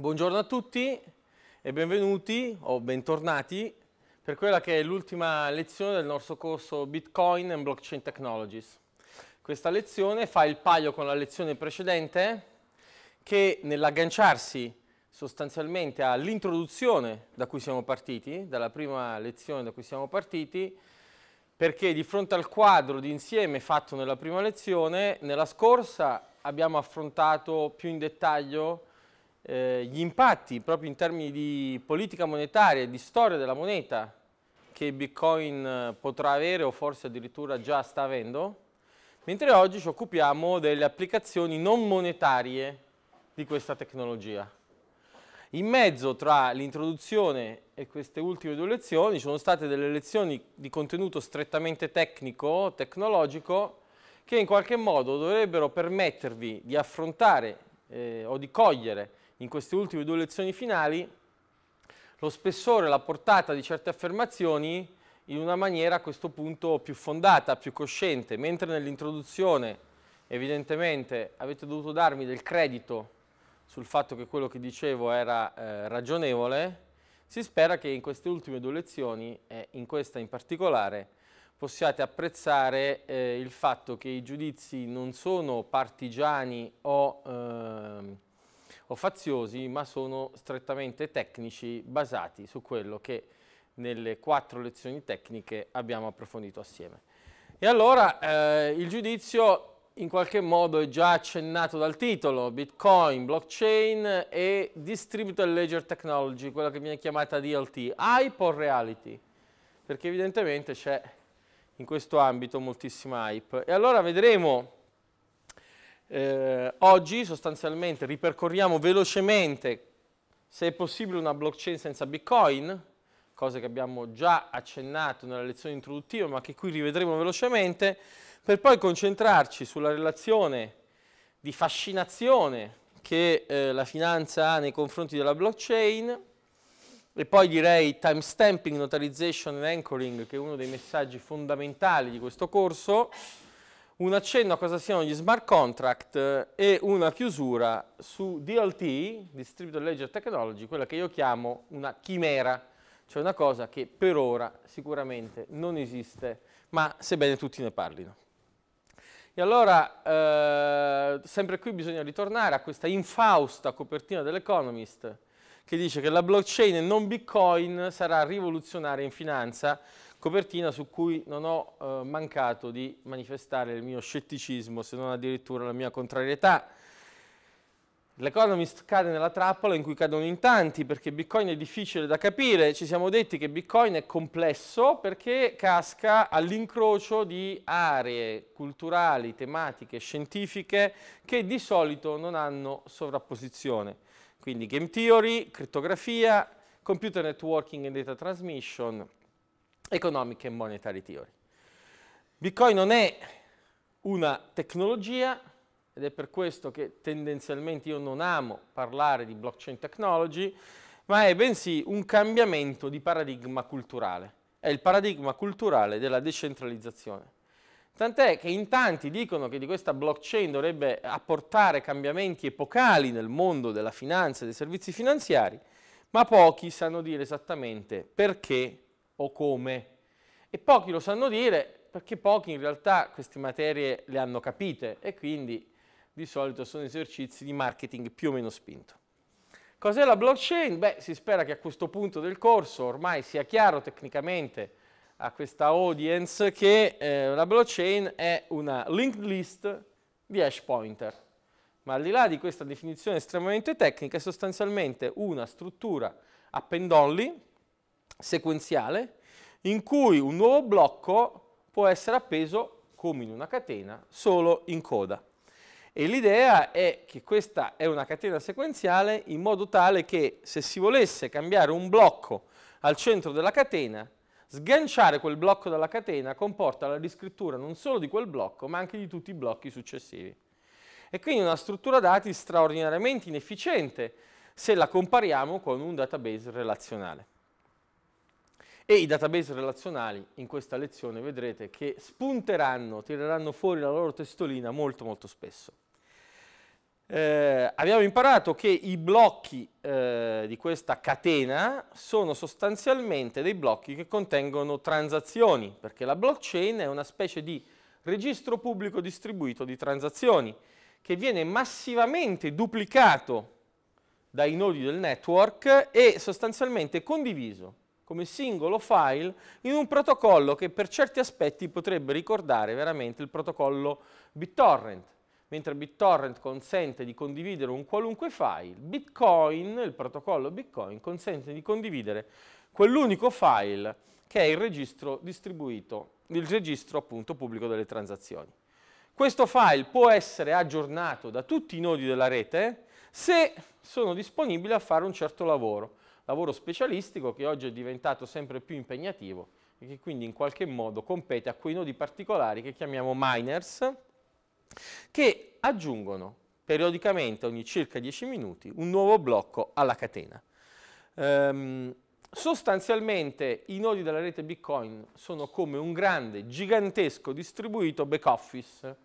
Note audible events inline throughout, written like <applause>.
Buongiorno a tutti e benvenuti o bentornati per quella che è l'ultima lezione del nostro corso Bitcoin and Blockchain Technologies. Questa lezione fa il paio con la lezione precedente che nell'agganciarsi sostanzialmente all'introduzione da cui siamo partiti, dalla prima lezione da cui siamo partiti, perché di fronte al quadro di insieme fatto nella prima lezione, nella scorsa abbiamo affrontato più in dettaglio eh, gli impatti proprio in termini di politica monetaria e di storia della moneta che Bitcoin eh, potrà avere o forse addirittura già sta avendo, mentre oggi ci occupiamo delle applicazioni non monetarie di questa tecnologia. In mezzo tra l'introduzione e queste ultime due lezioni ci sono state delle lezioni di contenuto strettamente tecnico, tecnologico, che in qualche modo dovrebbero permettervi di affrontare eh, o di cogliere in queste ultime due lezioni finali lo spessore, la portata di certe affermazioni in una maniera a questo punto più fondata, più cosciente, mentre nell'introduzione evidentemente avete dovuto darmi del credito sul fatto che quello che dicevo era eh, ragionevole, si spera che in queste ultime due lezioni, e in questa in particolare, possiate apprezzare eh, il fatto che i giudizi non sono partigiani o... Eh, o faziosi, ma sono strettamente tecnici basati su quello che nelle quattro lezioni tecniche abbiamo approfondito assieme. E allora eh, il giudizio in qualche modo è già accennato dal titolo, Bitcoin, blockchain e distributed ledger technology, quella che viene chiamata DLT, hype o reality? Perché evidentemente c'è in questo ambito moltissima hype. E allora vedremo eh, oggi sostanzialmente ripercorriamo velocemente se è possibile una blockchain senza Bitcoin, cosa che abbiamo già accennato nella lezione introduttiva ma che qui rivedremo velocemente, per poi concentrarci sulla relazione di fascinazione che eh, la finanza ha nei confronti della blockchain e poi direi timestamping, notarization e anchoring che è uno dei messaggi fondamentali di questo corso un accenno a cosa siano gli smart contract eh, e una chiusura su DLT, Distributed Ledger Technology, quella che io chiamo una chimera, cioè una cosa che per ora sicuramente non esiste, ma sebbene tutti ne parlino. E allora, eh, sempre qui bisogna ritornare a questa infausta copertina dell'Economist che dice che la blockchain e non Bitcoin sarà rivoluzionaria in finanza copertina su cui non ho eh, mancato di manifestare il mio scetticismo, se non addirittura la mia contrarietà. L'Economist cade nella trappola in cui cadono in tanti perché Bitcoin è difficile da capire. Ci siamo detti che Bitcoin è complesso perché casca all'incrocio di aree culturali, tematiche, scientifiche che di solito non hanno sovrapposizione. Quindi game theory, criptografia, computer networking e data transmission, Economic e Monetary Theory. Bitcoin non è una tecnologia ed è per questo che tendenzialmente io non amo parlare di blockchain technology, ma è bensì un cambiamento di paradigma culturale. È il paradigma culturale della decentralizzazione. Tant'è che in tanti dicono che di questa blockchain dovrebbe apportare cambiamenti epocali nel mondo della finanza e dei servizi finanziari, ma pochi sanno dire esattamente perché o come. E pochi lo sanno dire perché pochi in realtà queste materie le hanno capite e quindi di solito sono esercizi di marketing più o meno spinto. Cos'è la blockchain? Beh, si spera che a questo punto del corso ormai sia chiaro tecnicamente a questa audience che eh, la blockchain è una linked list di hash pointer. Ma al di là di questa definizione estremamente tecnica, è sostanzialmente una struttura a pendolli sequenziale in cui un nuovo blocco può essere appeso come in una catena, solo in coda. E l'idea è che questa è una catena sequenziale in modo tale che se si volesse cambiare un blocco al centro della catena, sganciare quel blocco dalla catena comporta la riscrittura non solo di quel blocco, ma anche di tutti i blocchi successivi. E quindi una struttura dati straordinariamente inefficiente se la compariamo con un database relazionale e i database relazionali in questa lezione vedrete che spunteranno, tireranno fuori la loro testolina molto molto spesso. Eh, abbiamo imparato che i blocchi eh, di questa catena sono sostanzialmente dei blocchi che contengono transazioni, perché la blockchain è una specie di registro pubblico distribuito di transazioni che viene massivamente duplicato dai nodi del network e sostanzialmente condiviso come singolo file in un protocollo che per certi aspetti potrebbe ricordare veramente il protocollo BitTorrent. Mentre BitTorrent consente di condividere un qualunque file, Bitcoin, il protocollo Bitcoin, consente di condividere quell'unico file che è il registro distribuito, il registro appunto pubblico delle transazioni. Questo file può essere aggiornato da tutti i nodi della rete se sono disponibili a fare un certo lavoro lavoro specialistico che oggi è diventato sempre più impegnativo e che quindi in qualche modo compete a quei nodi particolari che chiamiamo miners, che aggiungono periodicamente ogni circa 10 minuti un nuovo blocco alla catena. Ehm, sostanzialmente i nodi della rete Bitcoin sono come un grande, gigantesco, distribuito back office.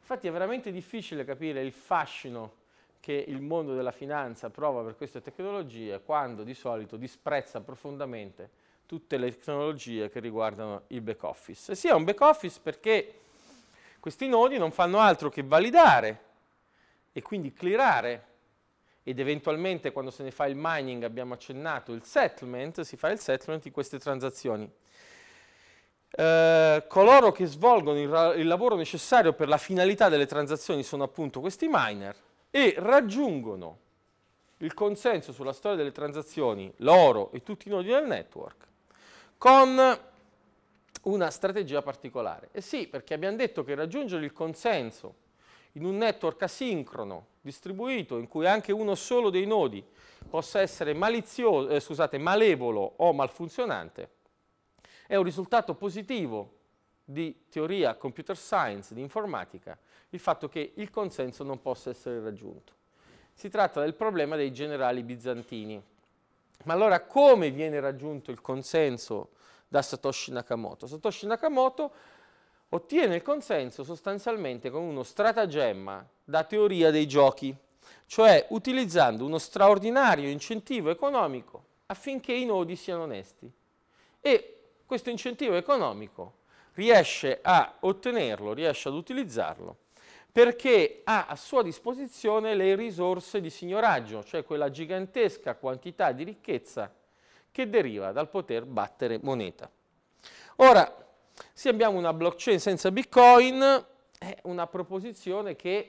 Infatti è veramente difficile capire il fascino che il mondo della finanza prova per queste tecnologie quando di solito disprezza profondamente tutte le tecnologie che riguardano il back office. E sì, è un back office perché questi nodi non fanno altro che validare e quindi clearare ed eventualmente quando se ne fa il mining abbiamo accennato il settlement, si fa il settlement di queste transazioni. Eh, coloro che svolgono il, il lavoro necessario per la finalità delle transazioni sono appunto questi miner e raggiungono il consenso sulla storia delle transazioni, l'oro e tutti i nodi del network, con una strategia particolare. E sì, perché abbiamo detto che raggiungere il consenso in un network asincrono, distribuito, in cui anche uno solo dei nodi possa essere eh, scusate, malevolo o malfunzionante, è un risultato positivo di teoria computer science, di informatica, il fatto che il consenso non possa essere raggiunto. Si tratta del problema dei generali bizantini. Ma allora come viene raggiunto il consenso da Satoshi Nakamoto? Satoshi Nakamoto ottiene il consenso sostanzialmente con uno stratagemma da teoria dei giochi, cioè utilizzando uno straordinario incentivo economico affinché i nodi siano onesti. E questo incentivo economico riesce a ottenerlo, riesce ad utilizzarlo, perché ha a sua disposizione le risorse di signoraggio, cioè quella gigantesca quantità di ricchezza che deriva dal poter battere moneta. Ora, se abbiamo una blockchain senza Bitcoin, è una proposizione che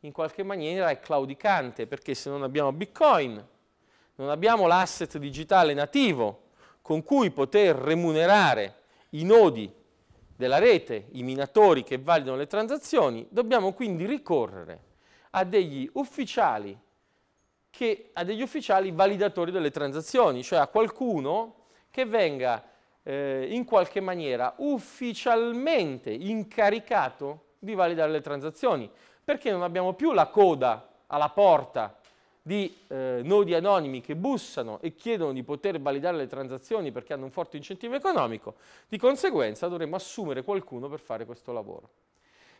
in qualche maniera è claudicante, perché se non abbiamo Bitcoin, non abbiamo l'asset digitale nativo con cui poter remunerare i nodi della rete, i minatori che validano le transazioni, dobbiamo quindi ricorrere a degli ufficiali, che, a degli ufficiali validatori delle transazioni, cioè a qualcuno che venga eh, in qualche maniera ufficialmente incaricato di validare le transazioni, perché non abbiamo più la coda alla porta di eh, nodi anonimi che bussano e chiedono di poter validare le transazioni perché hanno un forte incentivo economico, di conseguenza dovremmo assumere qualcuno per fare questo lavoro.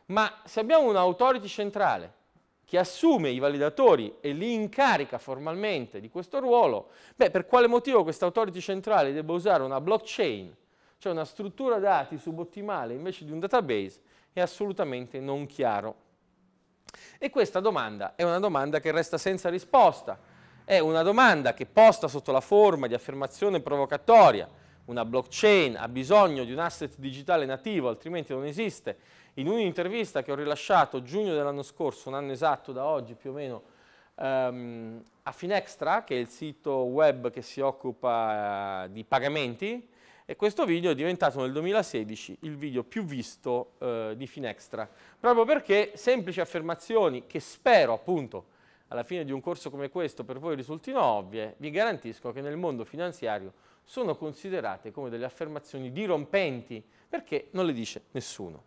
Ma se abbiamo un'autority centrale che assume i validatori e li incarica formalmente di questo ruolo, beh, per quale motivo questa autority centrale debba usare una blockchain, cioè una struttura dati subottimale invece di un database, è assolutamente non chiaro. E questa domanda è una domanda che resta senza risposta, è una domanda che posta sotto la forma di affermazione provocatoria, una blockchain ha bisogno di un asset digitale nativo, altrimenti non esiste. In un'intervista che ho rilasciato giugno dell'anno scorso, un anno esatto da oggi più o meno, ehm, a Finextra, che è il sito web che si occupa eh, di pagamenti, e questo video è diventato nel 2016 il video più visto eh, di Finextra, proprio perché semplici affermazioni che spero appunto alla fine di un corso come questo per voi risultino ovvie, vi garantisco che nel mondo finanziario sono considerate come delle affermazioni dirompenti perché non le dice nessuno.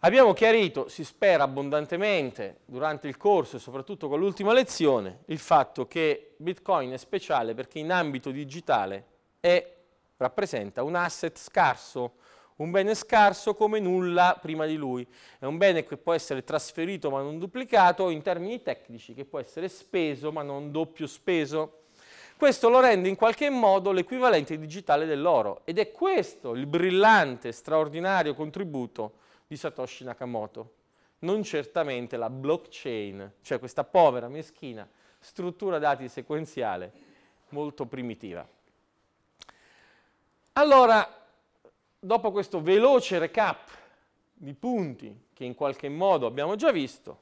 Abbiamo chiarito, si spera abbondantemente, durante il corso e soprattutto con l'ultima lezione, il fatto che Bitcoin è speciale perché in ambito digitale è rappresenta un asset scarso, un bene scarso come nulla prima di lui. È un bene che può essere trasferito ma non duplicato in termini tecnici che può essere speso ma non doppio speso. Questo lo rende in qualche modo l'equivalente digitale dell'oro ed è questo il brillante, straordinario contributo di Satoshi Nakamoto, non certamente la blockchain, cioè questa povera, meschina struttura dati sequenziale molto primitiva. Allora, dopo questo veloce recap di punti che in qualche modo abbiamo già visto,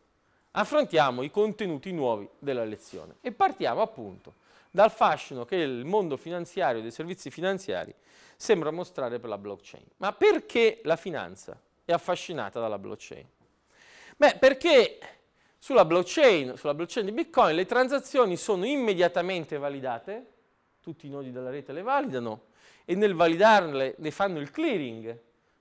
affrontiamo i contenuti nuovi della lezione e partiamo appunto dal fascino che il mondo finanziario e dei servizi finanziari sembra mostrare per la blockchain. Ma perché la finanza è affascinata dalla blockchain? Beh, perché sulla blockchain, sulla blockchain di Bitcoin le transazioni sono immediatamente validate, tutti i nodi della rete le validano, e nel validarle ne fanno il clearing,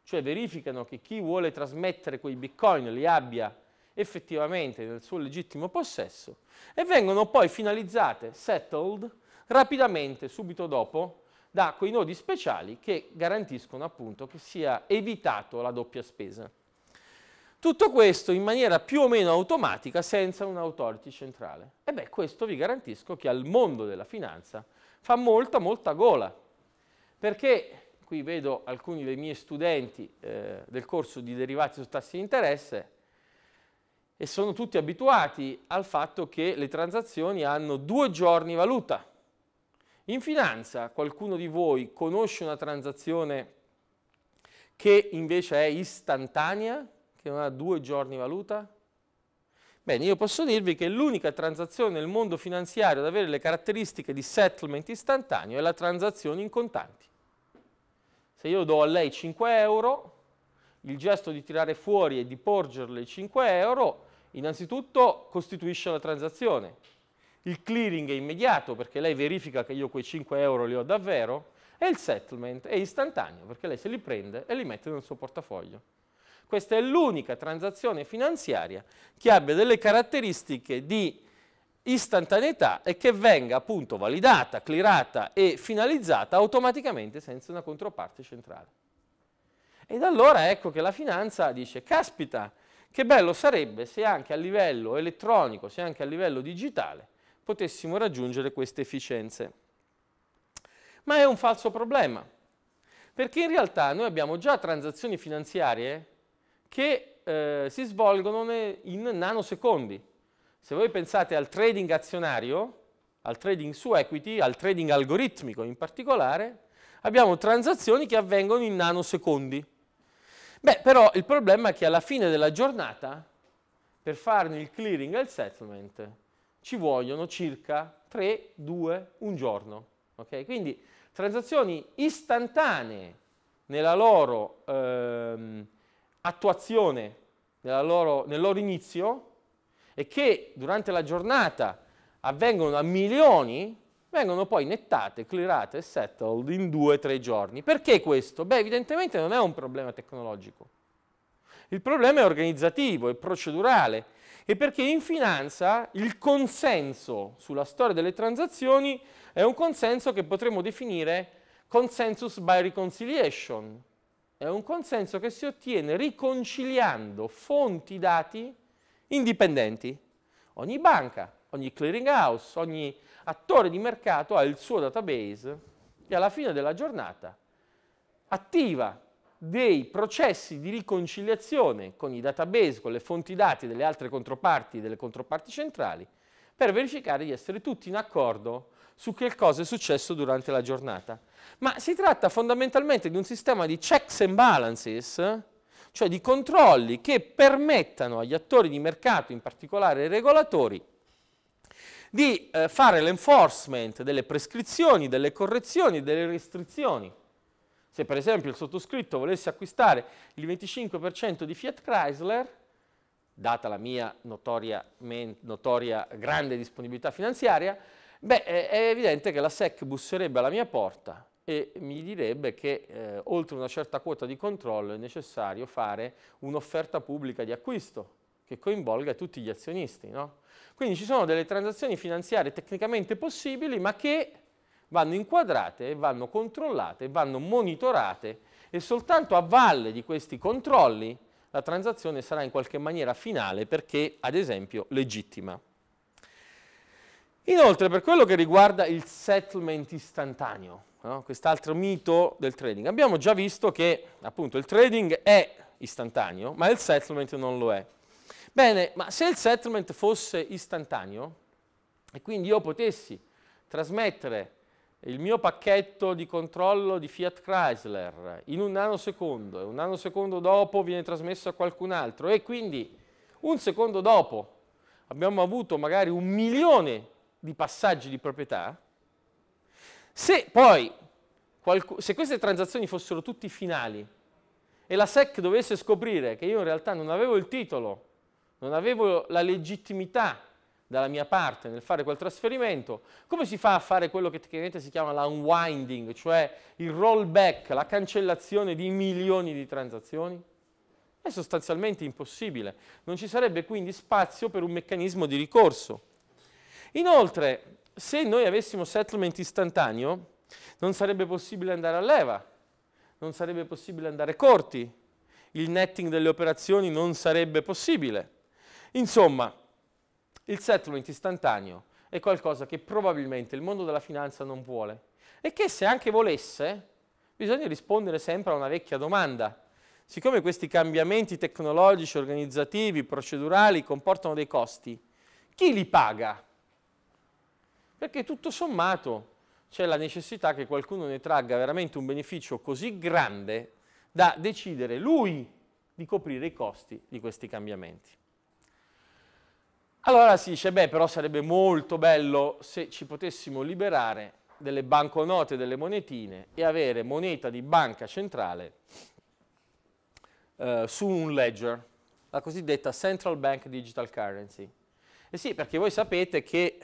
cioè verificano che chi vuole trasmettere quei bitcoin li abbia effettivamente nel suo legittimo possesso e vengono poi finalizzate, settled, rapidamente, subito dopo, da quei nodi speciali che garantiscono appunto che sia evitato la doppia spesa. Tutto questo in maniera più o meno automatica senza un'autority centrale. E beh, questo vi garantisco che al mondo della finanza fa molta, molta gola, perché, qui vedo alcuni dei miei studenti eh, del corso di derivati su tassi di interesse, e sono tutti abituati al fatto che le transazioni hanno due giorni valuta. In finanza qualcuno di voi conosce una transazione che invece è istantanea, che non ha due giorni valuta? Bene, io posso dirvi che l'unica transazione nel mondo finanziario ad avere le caratteristiche di settlement istantaneo è la transazione in contanti se io do a lei 5 euro, il gesto di tirare fuori e di porgerle 5 euro, innanzitutto costituisce la transazione. Il clearing è immediato perché lei verifica che io quei 5 euro li ho davvero e il settlement è istantaneo perché lei se li prende e li mette nel suo portafoglio. Questa è l'unica transazione finanziaria che abbia delle caratteristiche di istantaneità e che venga appunto validata, clearata e finalizzata automaticamente senza una controparte centrale. Ed allora ecco che la finanza dice, caspita, che bello sarebbe se anche a livello elettronico, se anche a livello digitale, potessimo raggiungere queste efficienze. Ma è un falso problema, perché in realtà noi abbiamo già transazioni finanziarie che eh, si svolgono in nanosecondi, se voi pensate al trading azionario, al trading su equity, al trading algoritmico in particolare, abbiamo transazioni che avvengono in nanosecondi. Beh, però il problema è che alla fine della giornata, per farne il clearing e il settlement, ci vogliono circa 3, 2, un giorno. Okay? Quindi transazioni istantanee nella loro ehm, attuazione, nella loro, nel loro inizio, e che durante la giornata avvengono a milioni, vengono poi nettate, clearate e settled in due o tre giorni. Perché questo? Beh, evidentemente non è un problema tecnologico. Il problema è organizzativo, è procedurale e perché in finanza il consenso sulla storia delle transazioni è un consenso che potremmo definire consensus by reconciliation. È un consenso che si ottiene riconciliando fonti dati indipendenti. Ogni banca, ogni clearing house, ogni attore di mercato ha il suo database e alla fine della giornata attiva dei processi di riconciliazione con i database, con le fonti dati delle altre controparti, delle controparti centrali, per verificare di essere tutti in accordo su che cosa è successo durante la giornata. Ma si tratta fondamentalmente di un sistema di checks and balances cioè di controlli che permettano agli attori di mercato, in particolare ai regolatori, di eh, fare l'enforcement delle prescrizioni, delle correzioni, delle restrizioni. Se per esempio il sottoscritto volesse acquistare il 25% di Fiat Chrysler, data la mia notoria, notoria grande disponibilità finanziaria, beh, è evidente che la SEC busserebbe alla mia porta e mi direbbe che eh, oltre una certa quota di controllo è necessario fare un'offerta pubblica di acquisto che coinvolga tutti gli azionisti. No? Quindi ci sono delle transazioni finanziarie tecnicamente possibili ma che vanno inquadrate, vanno controllate, vanno monitorate e soltanto a valle di questi controlli la transazione sarà in qualche maniera finale perché ad esempio legittima. Inoltre per quello che riguarda il settlement istantaneo, no? quest'altro mito del trading. Abbiamo già visto che appunto il trading è istantaneo, ma il settlement non lo è. Bene, ma se il settlement fosse istantaneo e quindi io potessi trasmettere il mio pacchetto di controllo di Fiat Chrysler in un nanosecondo e un nanosecondo dopo viene trasmesso a qualcun altro e quindi un secondo dopo abbiamo avuto magari un milione di passaggi di proprietà, se poi, se queste transazioni fossero tutte finali e la SEC dovesse scoprire che io in realtà non avevo il titolo, non avevo la legittimità dalla mia parte nel fare quel trasferimento, come si fa a fare quello che tecnicamente si chiama l'unwinding, cioè il rollback, la cancellazione di milioni di transazioni? È sostanzialmente impossibile, non ci sarebbe quindi spazio per un meccanismo di ricorso. Inoltre, se noi avessimo settlement istantaneo, non sarebbe possibile andare a leva, non sarebbe possibile andare corti, il netting delle operazioni non sarebbe possibile. Insomma, il settlement istantaneo è qualcosa che probabilmente il mondo della finanza non vuole e che se anche volesse bisogna rispondere sempre a una vecchia domanda. Siccome questi cambiamenti tecnologici, organizzativi, procedurali comportano dei costi, chi li paga? perché tutto sommato c'è la necessità che qualcuno ne tragga veramente un beneficio così grande da decidere lui di coprire i costi di questi cambiamenti. Allora si dice, beh, però sarebbe molto bello se ci potessimo liberare delle banconote, delle monetine e avere moneta di banca centrale eh, su un ledger, la cosiddetta Central Bank Digital Currency. E sì, perché voi sapete che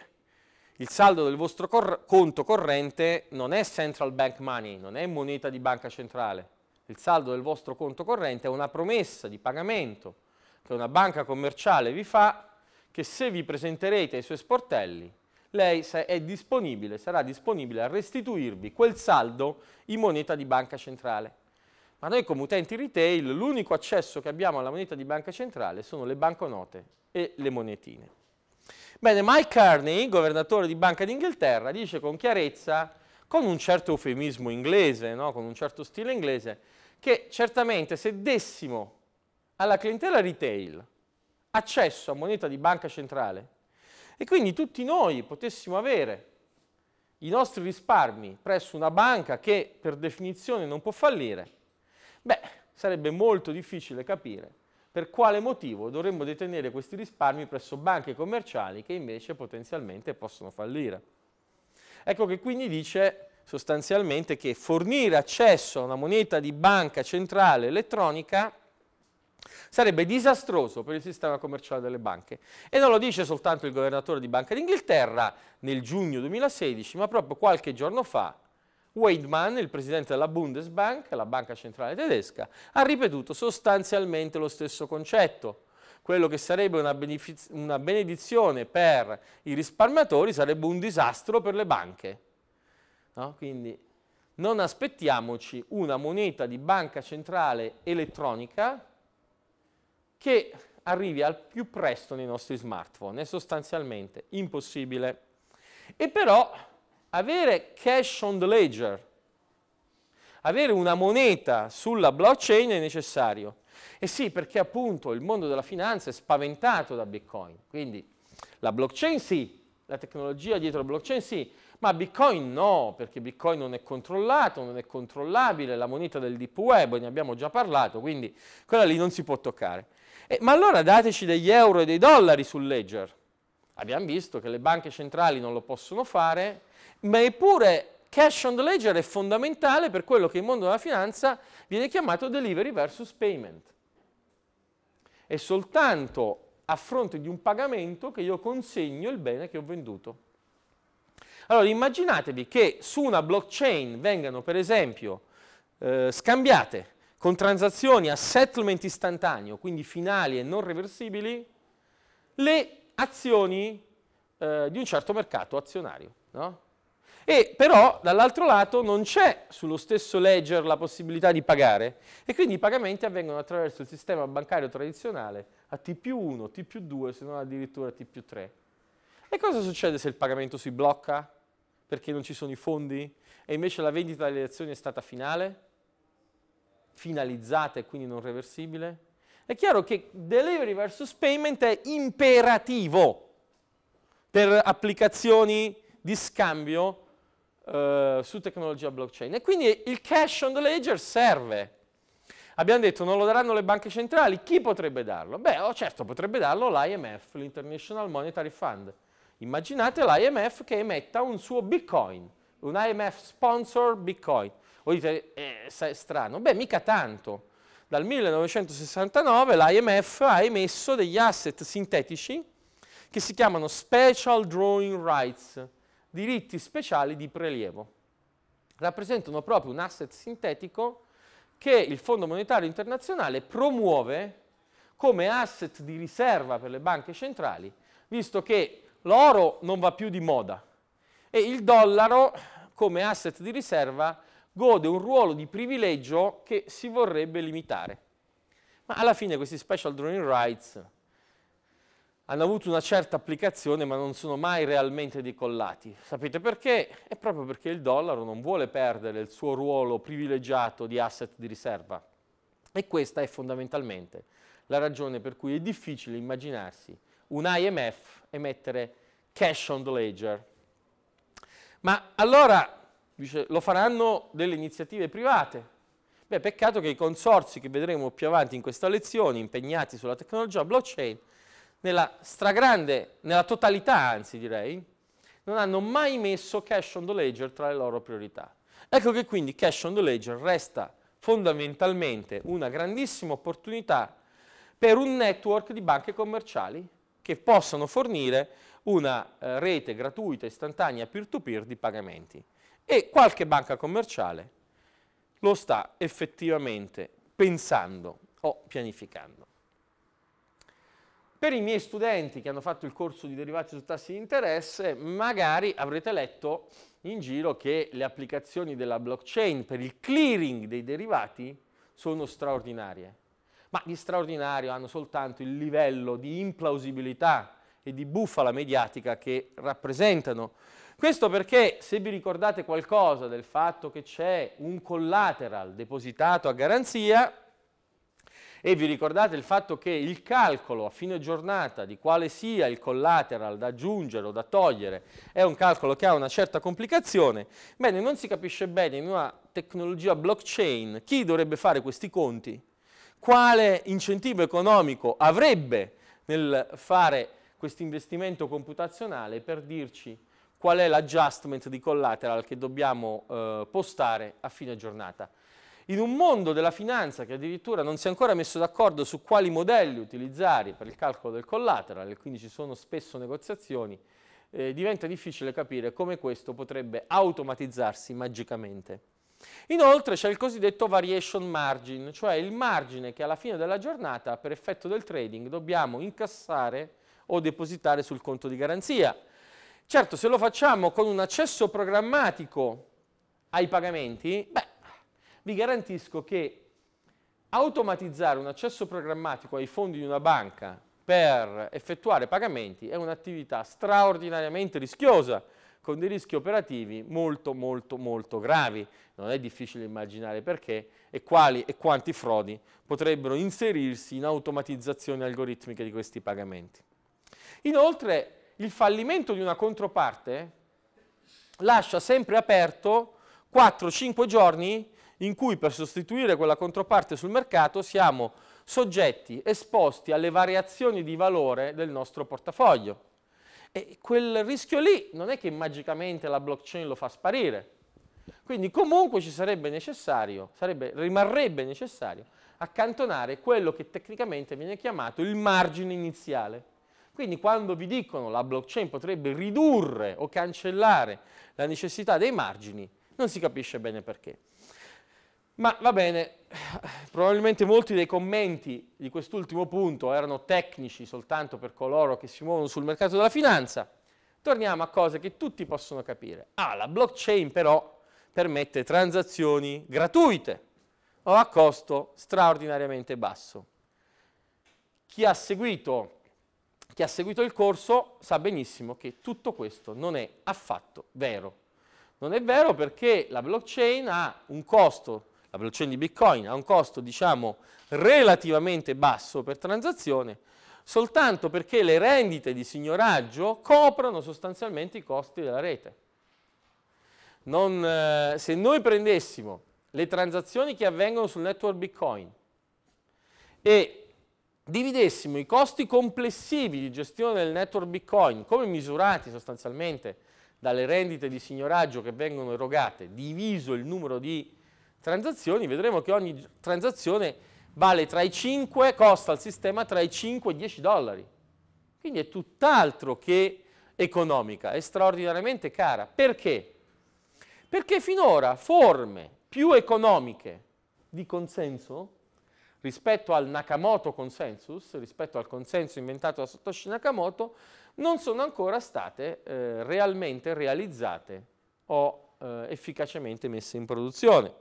il saldo del vostro cor conto corrente non è central bank money, non è moneta di banca centrale. Il saldo del vostro conto corrente è una promessa di pagamento che una banca commerciale vi fa che se vi presenterete ai suoi sportelli, lei disponibile, sarà disponibile a restituirvi quel saldo in moneta di banca centrale. Ma noi come utenti retail l'unico accesso che abbiamo alla moneta di banca centrale sono le banconote e le monetine. Bene, Mike Carney, governatore di Banca d'Inghilterra, dice con chiarezza, con un certo eufemismo inglese, no? con un certo stile inglese, che certamente se dessimo alla clientela retail accesso a moneta di banca centrale e quindi tutti noi potessimo avere i nostri risparmi presso una banca che per definizione non può fallire, beh, sarebbe molto difficile capire per quale motivo dovremmo detenere questi risparmi presso banche commerciali che invece potenzialmente possono fallire. Ecco che quindi dice sostanzialmente che fornire accesso a una moneta di banca centrale elettronica sarebbe disastroso per il sistema commerciale delle banche. E non lo dice soltanto il governatore di Banca d'Inghilterra nel giugno 2016, ma proprio qualche giorno fa Weidmann, il presidente della Bundesbank, la banca centrale tedesca, ha ripetuto sostanzialmente lo stesso concetto. Quello che sarebbe una, una benedizione per i risparmiatori sarebbe un disastro per le banche. No? Quindi non aspettiamoci una moneta di banca centrale elettronica che arrivi al più presto nei nostri smartphone, è sostanzialmente impossibile. E però avere cash on the ledger, avere una moneta sulla blockchain è necessario. E eh sì, perché appunto il mondo della finanza è spaventato da Bitcoin. Quindi la blockchain sì, la tecnologia dietro la blockchain sì, ma Bitcoin no, perché Bitcoin non è controllato, non è controllabile, la moneta del deep web, ne abbiamo già parlato, quindi quella lì non si può toccare. E, eh, ma allora dateci degli euro e dei dollari sul ledger. Abbiamo visto che le banche centrali non lo possono fare, ma eppure cash on the ledger è fondamentale per quello che il mondo della finanza viene chiamato delivery versus payment. È soltanto a fronte di un pagamento che io consegno il bene che ho venduto. Allora immaginatevi che su una blockchain vengano per esempio eh, scambiate con transazioni a settlement istantaneo, quindi finali e non reversibili, le azioni eh, di un certo mercato azionario. No? E però dall'altro lato non c'è sullo stesso ledger la possibilità di pagare e quindi i pagamenti avvengono attraverso il sistema bancario tradizionale a T più 1, T più 2, se non addirittura T più 3. E cosa succede se il pagamento si blocca perché non ci sono i fondi e invece la vendita delle azioni è stata finale, finalizzata e quindi non reversibile? È chiaro che delivery versus payment è imperativo per applicazioni di scambio eh, su tecnologia blockchain. E quindi il cash on the ledger serve. Abbiamo detto non lo daranno le banche centrali, chi potrebbe darlo? Beh, oh, certo potrebbe darlo l'IMF, l'International Monetary Fund. Immaginate l'IMF che emetta un suo bitcoin, un IMF sponsor bitcoin. Voi dite, eh, è strano, beh mica tanto. Dal 1969 l'IMF ha emesso degli asset sintetici che si chiamano Special Drawing Rights, diritti speciali di prelievo. Rappresentano proprio un asset sintetico che il Fondo Monetario Internazionale promuove come asset di riserva per le banche centrali, visto che l'oro non va più di moda e il dollaro come asset di riserva gode un ruolo di privilegio che si vorrebbe limitare. Ma alla fine questi special drawing rights hanno avuto una certa applicazione ma non sono mai realmente decollati. Sapete perché? È proprio perché il dollaro non vuole perdere il suo ruolo privilegiato di asset di riserva. E questa è fondamentalmente la ragione per cui è difficile immaginarsi un IMF emettere cash on the ledger. Ma allora, dice, lo faranno delle iniziative private, Beh, peccato che i consorsi che vedremo più avanti in questa lezione, impegnati sulla tecnologia blockchain, nella stragrande, nella totalità anzi direi, non hanno mai messo cash on the ledger tra le loro priorità. Ecco che quindi cash on the ledger resta fondamentalmente una grandissima opportunità per un network di banche commerciali che possano fornire una eh, rete gratuita, istantanea, peer to -peer di pagamenti. E qualche banca commerciale lo sta effettivamente pensando o pianificando. Per i miei studenti che hanno fatto il corso di derivati su tassi di interesse, magari avrete letto in giro che le applicazioni della blockchain per il clearing dei derivati sono straordinarie. Ma di straordinario hanno soltanto il livello di implausibilità e di bufala mediatica che rappresentano. Questo perché se vi ricordate qualcosa del fatto che c'è un collateral depositato a garanzia, e vi ricordate il fatto che il calcolo a fine giornata di quale sia il collateral da aggiungere o da togliere è un calcolo che ha una certa complicazione? Bene, non si capisce bene in una tecnologia blockchain chi dovrebbe fare questi conti, quale incentivo economico avrebbe nel fare questo investimento computazionale per dirci qual è l'adjustment di collateral che dobbiamo eh, postare a fine giornata in un mondo della finanza che addirittura non si è ancora messo d'accordo su quali modelli utilizzare per il calcolo del collateral e quindi ci sono spesso negoziazioni, eh, diventa difficile capire come questo potrebbe automatizzarsi magicamente. Inoltre c'è il cosiddetto variation margin, cioè il margine che alla fine della giornata per effetto del trading dobbiamo incassare o depositare sul conto di garanzia. Certo, se lo facciamo con un accesso programmatico ai pagamenti, beh, vi garantisco che automatizzare un accesso programmatico ai fondi di una banca per effettuare pagamenti è un'attività straordinariamente rischiosa, con dei rischi operativi molto molto molto gravi. Non è difficile immaginare perché e quali e quanti frodi potrebbero inserirsi in automatizzazioni algoritmiche di questi pagamenti. Inoltre il fallimento di una controparte lascia sempre aperto 4-5 giorni in cui per sostituire quella controparte sul mercato siamo soggetti esposti alle variazioni di valore del nostro portafoglio. E quel rischio lì non è che magicamente la blockchain lo fa sparire. Quindi comunque ci sarebbe necessario, sarebbe, rimarrebbe necessario accantonare quello che tecnicamente viene chiamato il margine iniziale. Quindi quando vi dicono la blockchain potrebbe ridurre o cancellare la necessità dei margini, non si capisce bene perché. Ma va bene, probabilmente molti dei commenti di quest'ultimo punto erano tecnici soltanto per coloro che si muovono sul mercato della finanza. Torniamo a cose che tutti possono capire. Ah, la blockchain però permette transazioni gratuite o a costo straordinariamente basso. Chi ha seguito, chi ha seguito il corso sa benissimo che tutto questo non è affatto vero. Non è vero perché la blockchain ha un costo la blockchain di Bitcoin ha un costo diciamo relativamente basso per transazione soltanto perché le rendite di signoraggio coprono sostanzialmente i costi della rete. Non, eh, se noi prendessimo le transazioni che avvengono sul network Bitcoin e dividessimo i costi complessivi di gestione del network Bitcoin, come misurati sostanzialmente dalle rendite di signoraggio che vengono erogate, diviso il numero di transazioni, vedremo che ogni transazione vale tra i 5, costa al sistema tra i 5 e i 10 dollari. Quindi è tutt'altro che economica, è straordinariamente cara. Perché? Perché finora forme più economiche di consenso rispetto al Nakamoto consensus, rispetto al consenso inventato da Satoshi Nakamoto, non sono ancora state eh, realmente realizzate o eh, efficacemente messe in produzione.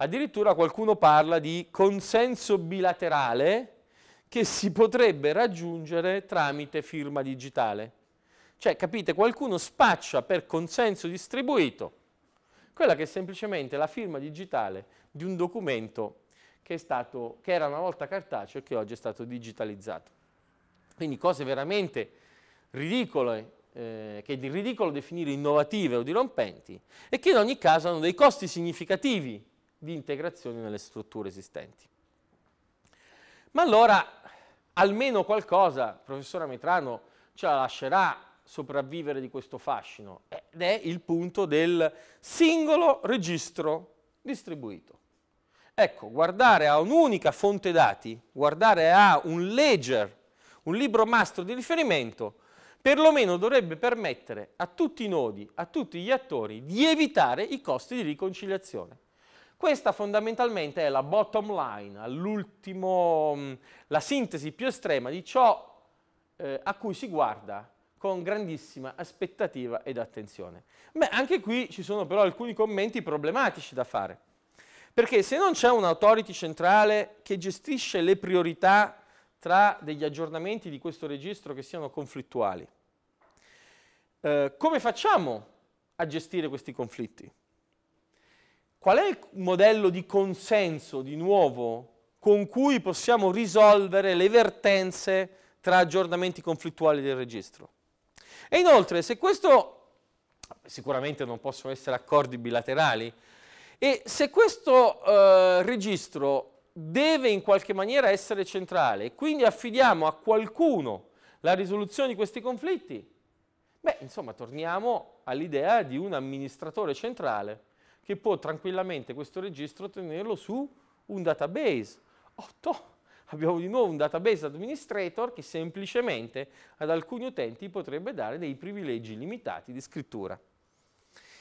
Addirittura qualcuno parla di consenso bilaterale che si potrebbe raggiungere tramite firma digitale. Cioè, capite, qualcuno spaccia per consenso distribuito quella che è semplicemente la firma digitale di un documento che, stato, che era una volta cartaceo e che oggi è stato digitalizzato. Quindi cose veramente ridicole, eh, che è di ridicolo definire innovative o dirompenti, e che in ogni caso hanno dei costi significativi di integrazione nelle strutture esistenti. Ma allora almeno qualcosa, professor Metrano, ce la lascerà sopravvivere di questo fascino ed è il punto del singolo registro distribuito. Ecco, guardare a un'unica fonte dati, guardare a un ledger, un libro mastro di riferimento, perlomeno dovrebbe permettere a tutti i nodi, a tutti gli attori, di evitare i costi di riconciliazione. Questa fondamentalmente è la bottom line, mm, la sintesi più estrema di ciò eh, a cui si guarda con grandissima aspettativa ed attenzione. Beh, anche qui ci sono però alcuni commenti problematici da fare, perché se non c'è un'autority centrale che gestisce le priorità tra degli aggiornamenti di questo registro che siano conflittuali, eh, come facciamo a gestire questi conflitti? Qual è il modello di consenso, di nuovo, con cui possiamo risolvere le vertenze tra aggiornamenti conflittuali del registro? E inoltre, se questo, sicuramente non possono essere accordi bilaterali, e se questo eh, registro deve in qualche maniera essere centrale e quindi affidiamo a qualcuno la risoluzione di questi conflitti, beh, insomma, torniamo all'idea di un amministratore centrale che può tranquillamente questo registro tenerlo su un database. Otto! Oh, abbiamo di nuovo un database administrator che semplicemente ad alcuni utenti potrebbe dare dei privilegi limitati di scrittura.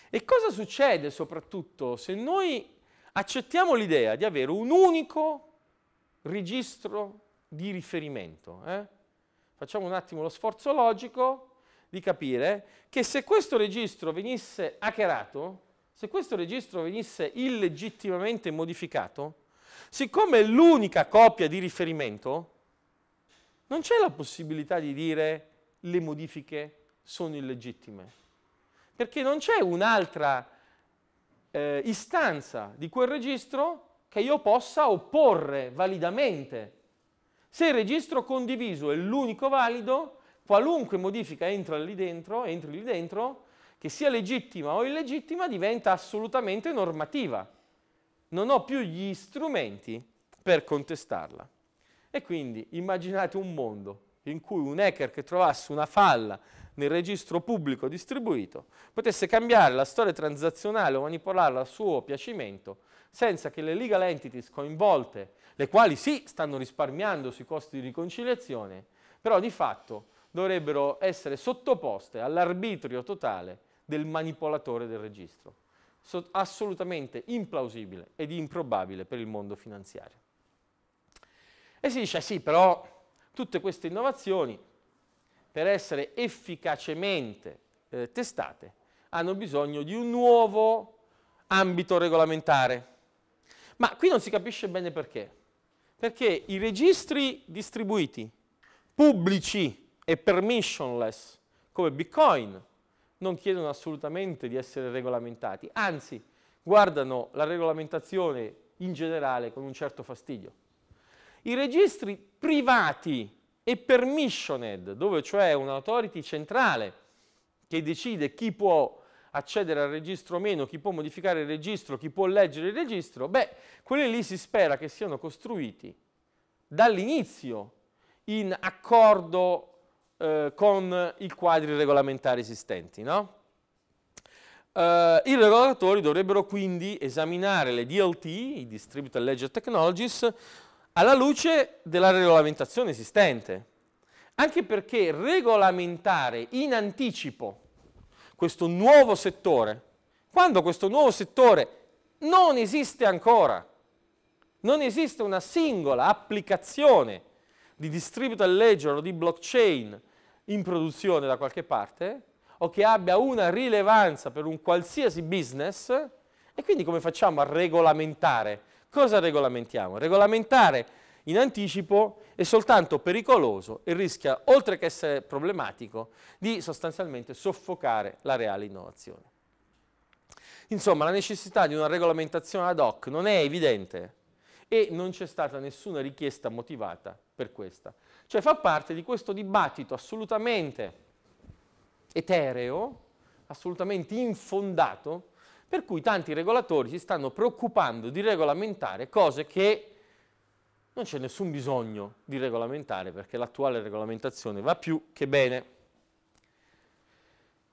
E cosa succede soprattutto se noi accettiamo l'idea di avere un unico registro di riferimento? Eh? Facciamo un attimo lo sforzo logico di capire che se questo registro venisse hackerato, se questo registro venisse illegittimamente modificato, siccome è l'unica copia di riferimento, non c'è la possibilità di dire le modifiche sono illegittime, perché non c'è un'altra eh, istanza di quel registro che io possa opporre validamente. Se il registro condiviso è l'unico valido, qualunque modifica entra lì dentro, entri lì dentro, che sia legittima o illegittima, diventa assolutamente normativa. Non ho più gli strumenti per contestarla. E quindi immaginate un mondo in cui un hacker che trovasse una falla nel registro pubblico distribuito potesse cambiare la storia transazionale o manipolarla a suo piacimento senza che le legal entities coinvolte, le quali sì stanno risparmiando sui costi di riconciliazione, però di fatto dovrebbero essere sottoposte all'arbitrio totale del manipolatore del registro. So, assolutamente implausibile ed improbabile per il mondo finanziario. E si dice, sì, però tutte queste innovazioni, per essere efficacemente eh, testate, hanno bisogno di un nuovo ambito regolamentare. Ma qui non si capisce bene perché. Perché i registri distribuiti, pubblici e permissionless, come Bitcoin, non chiedono assolutamente di essere regolamentati, anzi guardano la regolamentazione in generale con un certo fastidio. I registri privati e permissioned, dove cioè un'autority centrale che decide chi può accedere al registro o meno, chi può modificare il registro, chi può leggere il registro, beh, quelli lì si spera che siano costruiti dall'inizio in accordo eh, con i quadri regolamentari esistenti. No? Eh, I regolatori dovrebbero quindi esaminare le DLT, i Distributed Ledger Technologies, alla luce della regolamentazione esistente. Anche perché regolamentare in anticipo questo nuovo settore, quando questo nuovo settore non esiste ancora, non esiste una singola applicazione di distributed ledger o di blockchain in produzione da qualche parte o che abbia una rilevanza per un qualsiasi business e quindi come facciamo a regolamentare? Cosa regolamentiamo? Regolamentare in anticipo è soltanto pericoloso e rischia, oltre che essere problematico, di sostanzialmente soffocare la reale innovazione. Insomma, la necessità di una regolamentazione ad hoc non è evidente, e non c'è stata nessuna richiesta motivata per questa. Cioè fa parte di questo dibattito assolutamente etereo, assolutamente infondato, per cui tanti regolatori si stanno preoccupando di regolamentare cose che non c'è nessun bisogno di regolamentare perché l'attuale regolamentazione va più che bene.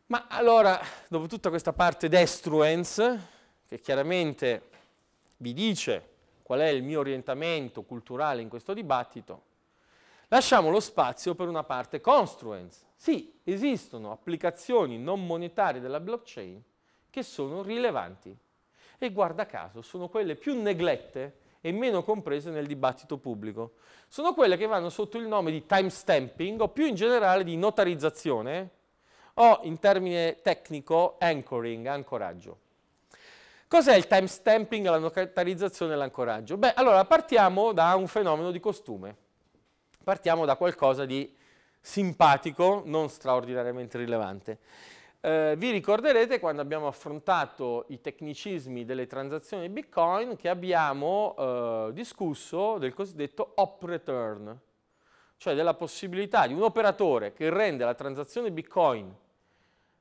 Ma allora, dopo tutta questa parte destruence, che chiaramente vi dice qual è il mio orientamento culturale in questo dibattito, lasciamo lo spazio per una parte construence. Sì, esistono applicazioni non monetarie della blockchain che sono rilevanti e guarda caso sono quelle più neglette e meno comprese nel dibattito pubblico. Sono quelle che vanno sotto il nome di timestamping o più in generale di notarizzazione o in termine tecnico anchoring, ancoraggio. Cos'è il timestamping, la localizzazione e l'ancoraggio? Beh, allora partiamo da un fenomeno di costume, partiamo da qualcosa di simpatico, non straordinariamente rilevante. Eh, vi ricorderete quando abbiamo affrontato i tecnicismi delle transazioni Bitcoin che abbiamo eh, discusso del cosiddetto op return, cioè della possibilità di un operatore che rende la transazione Bitcoin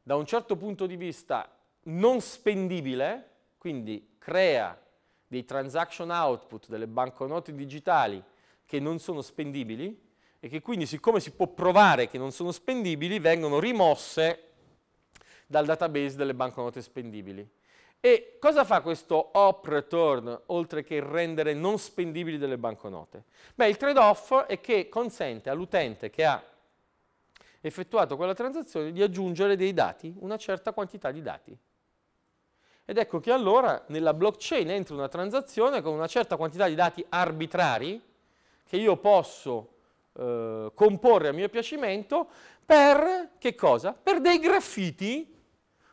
da un certo punto di vista non spendibile, quindi crea dei transaction output, delle banconote digitali che non sono spendibili e che quindi siccome si può provare che non sono spendibili vengono rimosse dal database delle banconote spendibili. E cosa fa questo op return oltre che rendere non spendibili delle banconote? Beh, il trade-off è che consente all'utente che ha effettuato quella transazione di aggiungere dei dati, una certa quantità di dati. Ed ecco che allora nella blockchain entra una transazione con una certa quantità di dati arbitrari che io posso eh, comporre a mio piacimento per, per dei graffiti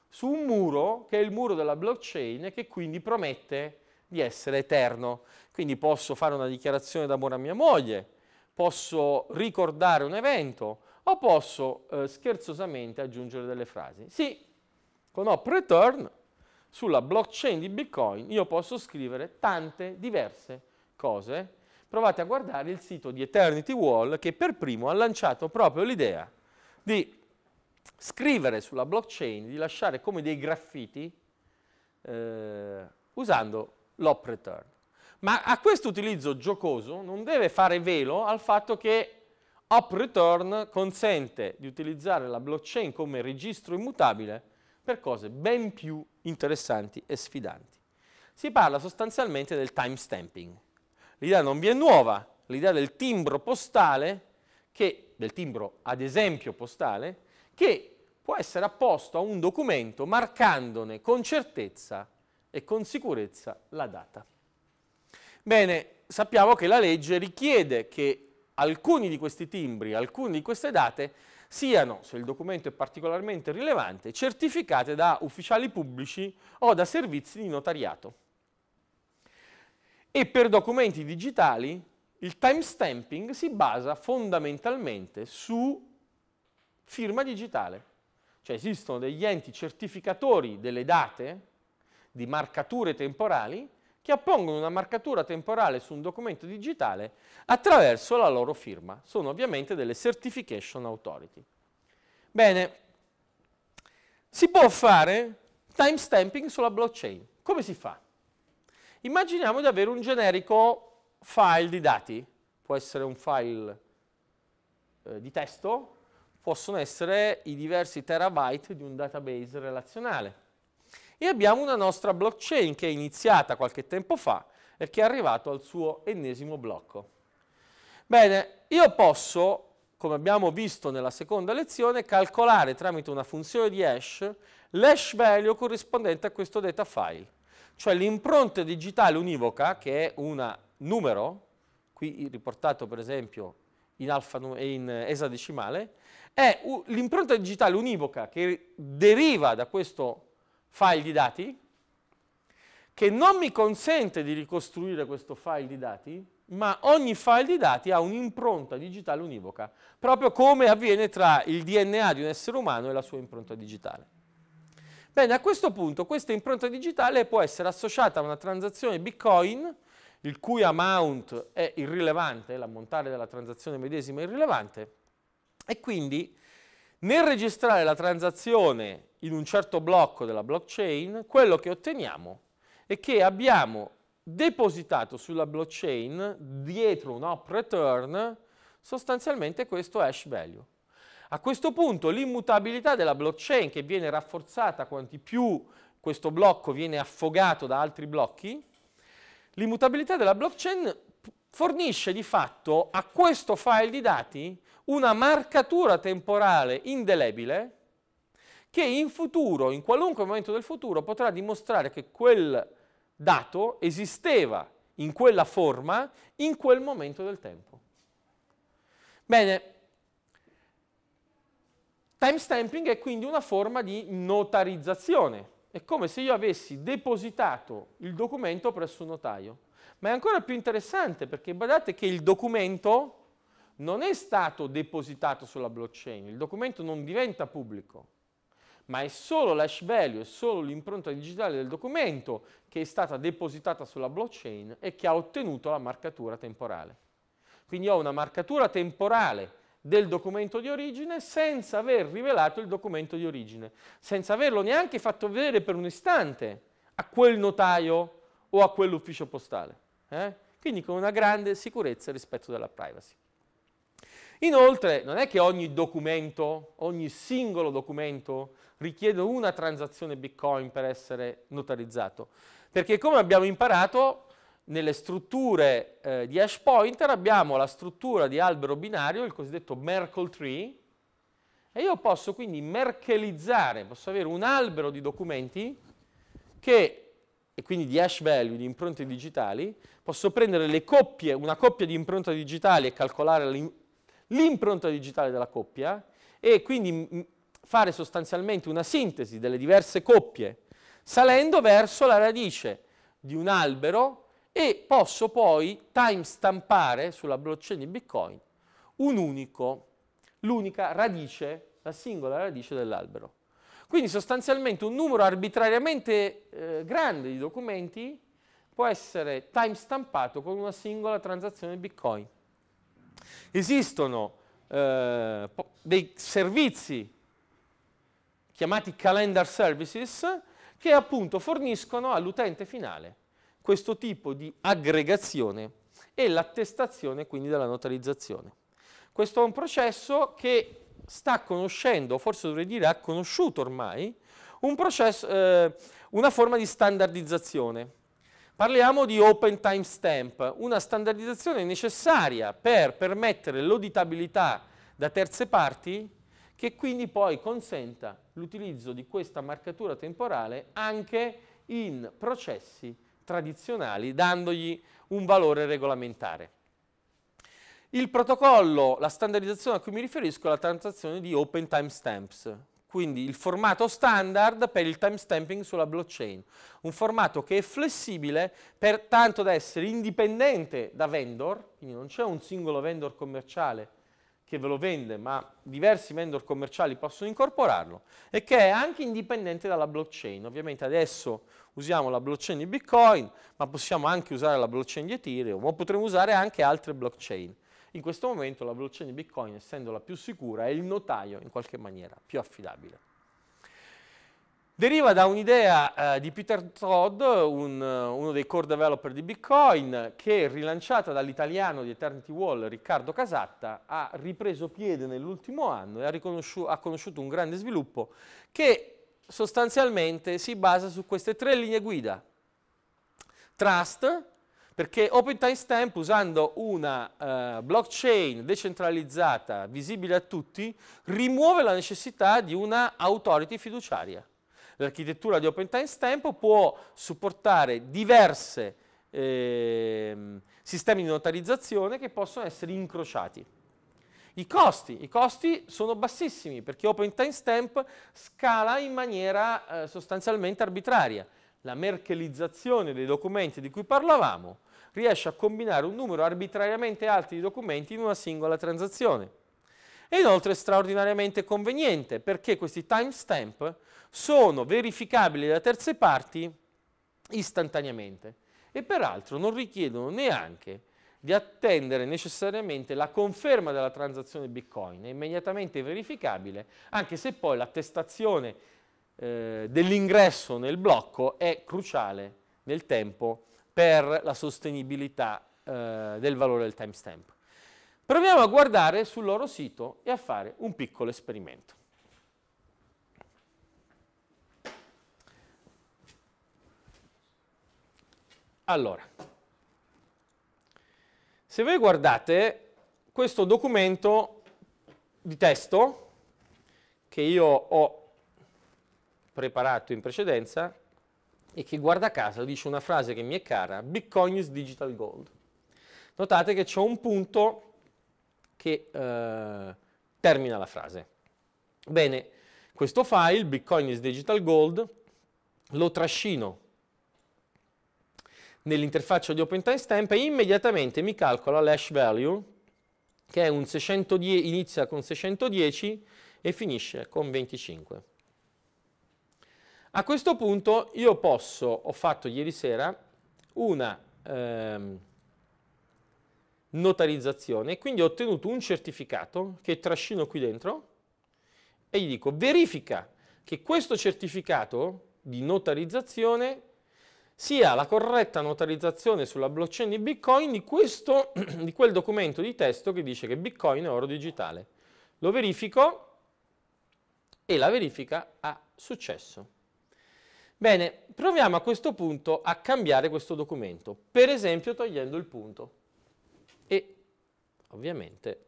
su un muro che è il muro della blockchain e che quindi promette di essere eterno. Quindi posso fare una dichiarazione d'amore a mia moglie, posso ricordare un evento o posso eh, scherzosamente aggiungere delle frasi. Sì, con op return sulla blockchain di Bitcoin io posso scrivere tante diverse cose. Provate a guardare il sito di Eternity Wall che per primo ha lanciato proprio l'idea di scrivere sulla blockchain, di lasciare come dei graffiti eh, usando l'op return. Ma a questo utilizzo giocoso non deve fare velo al fatto che op return consente di utilizzare la blockchain come registro immutabile per cose ben più interessanti e sfidanti. Si parla sostanzialmente del timestamping. L'idea non vi è nuova, l'idea del timbro postale, che, del timbro ad esempio postale, che può essere apposto a un documento marcandone con certezza e con sicurezza la data. Bene, sappiamo che la legge richiede che alcuni di questi timbri, alcune di queste date siano, se il documento è particolarmente rilevante, certificate da ufficiali pubblici o da servizi di notariato. E per documenti digitali il timestamping si basa fondamentalmente su firma digitale. Cioè esistono degli enti certificatori delle date, di marcature temporali, che appongono una marcatura temporale su un documento digitale attraverso la loro firma. Sono ovviamente delle certification authority. Bene, si può fare timestamping sulla blockchain. Come si fa? Immaginiamo di avere un generico file di dati, può essere un file eh, di testo, possono essere i diversi terabyte di un database relazionale e abbiamo una nostra blockchain che è iniziata qualche tempo fa e che è arrivato al suo ennesimo blocco. Bene, io posso, come abbiamo visto nella seconda lezione, calcolare tramite una funzione di hash l'hash value corrispondente a questo data file, cioè l'impronta digitale univoca, che è un numero, qui riportato per esempio in, in esadecimale, è l'impronta digitale univoca che deriva da questo file di dati che non mi consente di ricostruire questo file di dati, ma ogni file di dati ha un'impronta digitale univoca, proprio come avviene tra il DNA di un essere umano e la sua impronta digitale. Bene, a questo punto questa impronta digitale può essere associata a una transazione Bitcoin, il cui amount è irrilevante, l'ammontare della transazione medesima è irrilevante, e quindi nel registrare la transazione in un certo blocco della blockchain, quello che otteniamo è che abbiamo depositato sulla blockchain dietro un op return sostanzialmente questo hash value. A questo punto l'immutabilità della blockchain che viene rafforzata quanti più questo blocco viene affogato da altri blocchi, l'immutabilità della blockchain fornisce di fatto a questo file di dati una marcatura temporale indelebile che in futuro, in qualunque momento del futuro, potrà dimostrare che quel dato esisteva in quella forma in quel momento del tempo. Bene, timestamping è quindi una forma di notarizzazione. È come se io avessi depositato il documento presso un notaio. Ma è ancora più interessante perché badate che il documento non è stato depositato sulla blockchain, il documento non diventa pubblico, ma è solo l'hash value, è solo l'impronta digitale del documento che è stata depositata sulla blockchain e che ha ottenuto la marcatura temporale. Quindi ho una marcatura temporale del documento di origine senza aver rivelato il documento di origine, senza averlo neanche fatto vedere per un istante a quel notaio o a quell'ufficio postale. Eh? Quindi con una grande sicurezza e rispetto della privacy. Inoltre non è che ogni documento, ogni singolo documento richiede una transazione Bitcoin per essere notarizzato, perché come abbiamo imparato nelle strutture eh, di hash pointer abbiamo la struttura di albero binario, il cosiddetto Merkle tree, e io posso quindi merkelizzare, posso avere un albero di documenti che, e quindi di hash value, di impronte digitali, posso prendere le coppie, una coppia di impronte digitali e calcolare l'impronta digitale della coppia e quindi mm, fare sostanzialmente una sintesi delle diverse coppie salendo verso la radice di un albero e posso poi time stampare sulla blockchain di Bitcoin un unico, l'unica radice, la singola radice dell'albero. Quindi sostanzialmente un numero arbitrariamente eh, grande di documenti può essere time stampato con una singola transazione Bitcoin. Esistono eh, dei servizi chiamati calendar services che appunto forniscono all'utente finale questo tipo di aggregazione e l'attestazione quindi della notarizzazione. Questo è un processo che sta conoscendo, forse dovrei dire ha conosciuto ormai, un processo, eh, una forma di standardizzazione. Parliamo di Open Timestamp, una standardizzazione necessaria per permettere l'auditabilità da terze parti che quindi poi consenta l'utilizzo di questa marcatura temporale anche in processi tradizionali, dandogli un valore regolamentare. Il protocollo, la standardizzazione a cui mi riferisco è la transazione di Open Timestamps, quindi il formato standard per il timestamping sulla blockchain, un formato che è flessibile per tanto da essere indipendente da vendor, quindi non c'è un singolo vendor commerciale che ve lo vende, ma diversi vendor commerciali possono incorporarlo, e che è anche indipendente dalla blockchain. Ovviamente adesso usiamo la blockchain di Bitcoin, ma possiamo anche usare la blockchain di Ethereum, o potremmo usare anche altre blockchain. In questo momento la blockchain di Bitcoin, essendo la più sicura, è il notaio in qualche maniera più affidabile. Deriva da un'idea eh, di Peter Todd, un, eh, uno dei core developer di Bitcoin, che rilanciata dall'italiano di Eternity Wall, Riccardo Casatta, ha ripreso piede nell'ultimo anno e ha, ha conosciuto un grande sviluppo che sostanzialmente si basa su queste tre linee guida. Trust, perché Open Timestamp usando una uh, blockchain decentralizzata, visibile a tutti, rimuove la necessità di una authority fiduciaria. L'architettura di Open Timestamp può supportare diversi eh, sistemi di notarizzazione che possono essere incrociati. I costi, I costi sono bassissimi perché Open Timestamp scala in maniera eh, sostanzialmente arbitraria. La merkelizzazione dei documenti di cui parlavamo riesce a combinare un numero arbitrariamente alto di documenti in una singola transazione. È inoltre straordinariamente conveniente perché questi timestamp sono verificabili da terze parti istantaneamente e peraltro non richiedono neanche di attendere necessariamente la conferma della transazione Bitcoin, è immediatamente verificabile, anche se poi l'attestazione eh, dell'ingresso nel blocco è cruciale nel tempo per la sostenibilità eh, del valore del timestamp. Proviamo a guardare sul loro sito e a fare un piccolo esperimento. Allora, se voi guardate questo documento di testo che io ho preparato in precedenza, e che guarda caso dice una frase che mi è cara, Bitcoin is digital gold. Notate che c'è un punto che eh, termina la frase. Bene, questo file, Bitcoin is digital gold, lo trascino nell'interfaccia di OpenTimeStamp e immediatamente mi calcola l'hash value che 610, inizia con 610 e finisce con 25. A questo punto io posso, ho fatto ieri sera, una ehm, notarizzazione, quindi ho ottenuto un certificato che trascino qui dentro e gli dico verifica che questo certificato di notarizzazione sia la corretta notarizzazione sulla blockchain di Bitcoin di, questo, <clears throat> di quel documento di testo che dice che Bitcoin è oro digitale. Lo verifico e la verifica ha successo. Bene, proviamo a questo punto a cambiare questo documento, per esempio togliendo il punto e ovviamente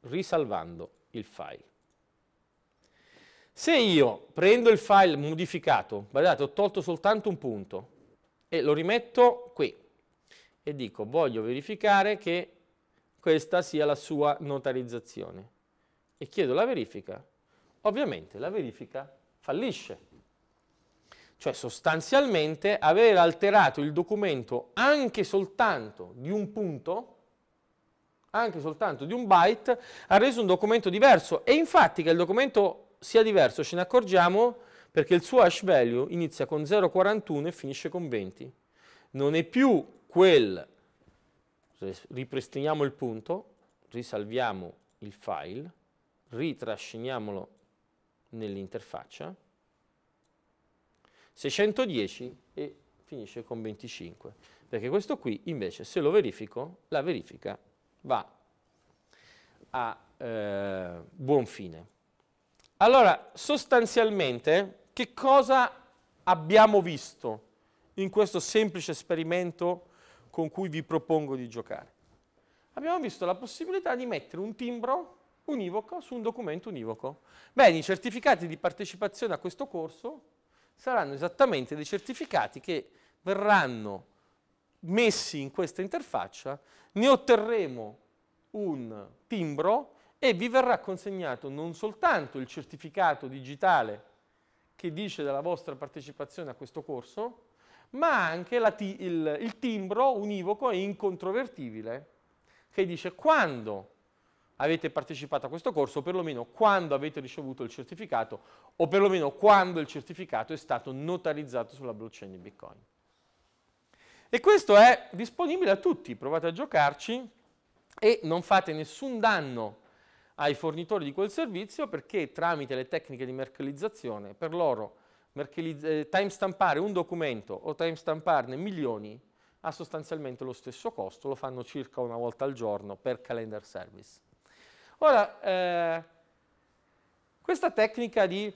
risalvando il file. Se io prendo il file modificato, guardate ho tolto soltanto un punto e lo rimetto qui e dico voglio verificare che questa sia la sua notarizzazione e chiedo la verifica, ovviamente la verifica fallisce cioè sostanzialmente aver alterato il documento anche soltanto di un punto, anche soltanto di un byte, ha reso un documento diverso. E infatti che il documento sia diverso ce ne accorgiamo perché il suo hash value inizia con 0,41 e finisce con 20. Non è più quel, ripristiniamo il punto, risalviamo il file, ritrasciniamolo nell'interfaccia, 610 e finisce con 25, perché questo qui invece se lo verifico, la verifica va a eh, buon fine. Allora, sostanzialmente, che cosa abbiamo visto in questo semplice esperimento con cui vi propongo di giocare? Abbiamo visto la possibilità di mettere un timbro univoco su un documento univoco. Bene, i certificati di partecipazione a questo corso saranno esattamente dei certificati che verranno messi in questa interfaccia, ne otterremo un timbro e vi verrà consegnato non soltanto il certificato digitale che dice della vostra partecipazione a questo corso, ma anche la, il, il timbro univoco e incontrovertibile che dice quando avete partecipato a questo corso, o perlomeno quando avete ricevuto il certificato, o perlomeno quando il certificato è stato notarizzato sulla blockchain di Bitcoin. E questo è disponibile a tutti, provate a giocarci e non fate nessun danno ai fornitori di quel servizio perché tramite le tecniche di mercantilizzazione per loro eh, time stampare un documento o timestamparne milioni ha sostanzialmente lo stesso costo, lo fanno circa una volta al giorno per calendar service. Ora, eh, questa tecnica di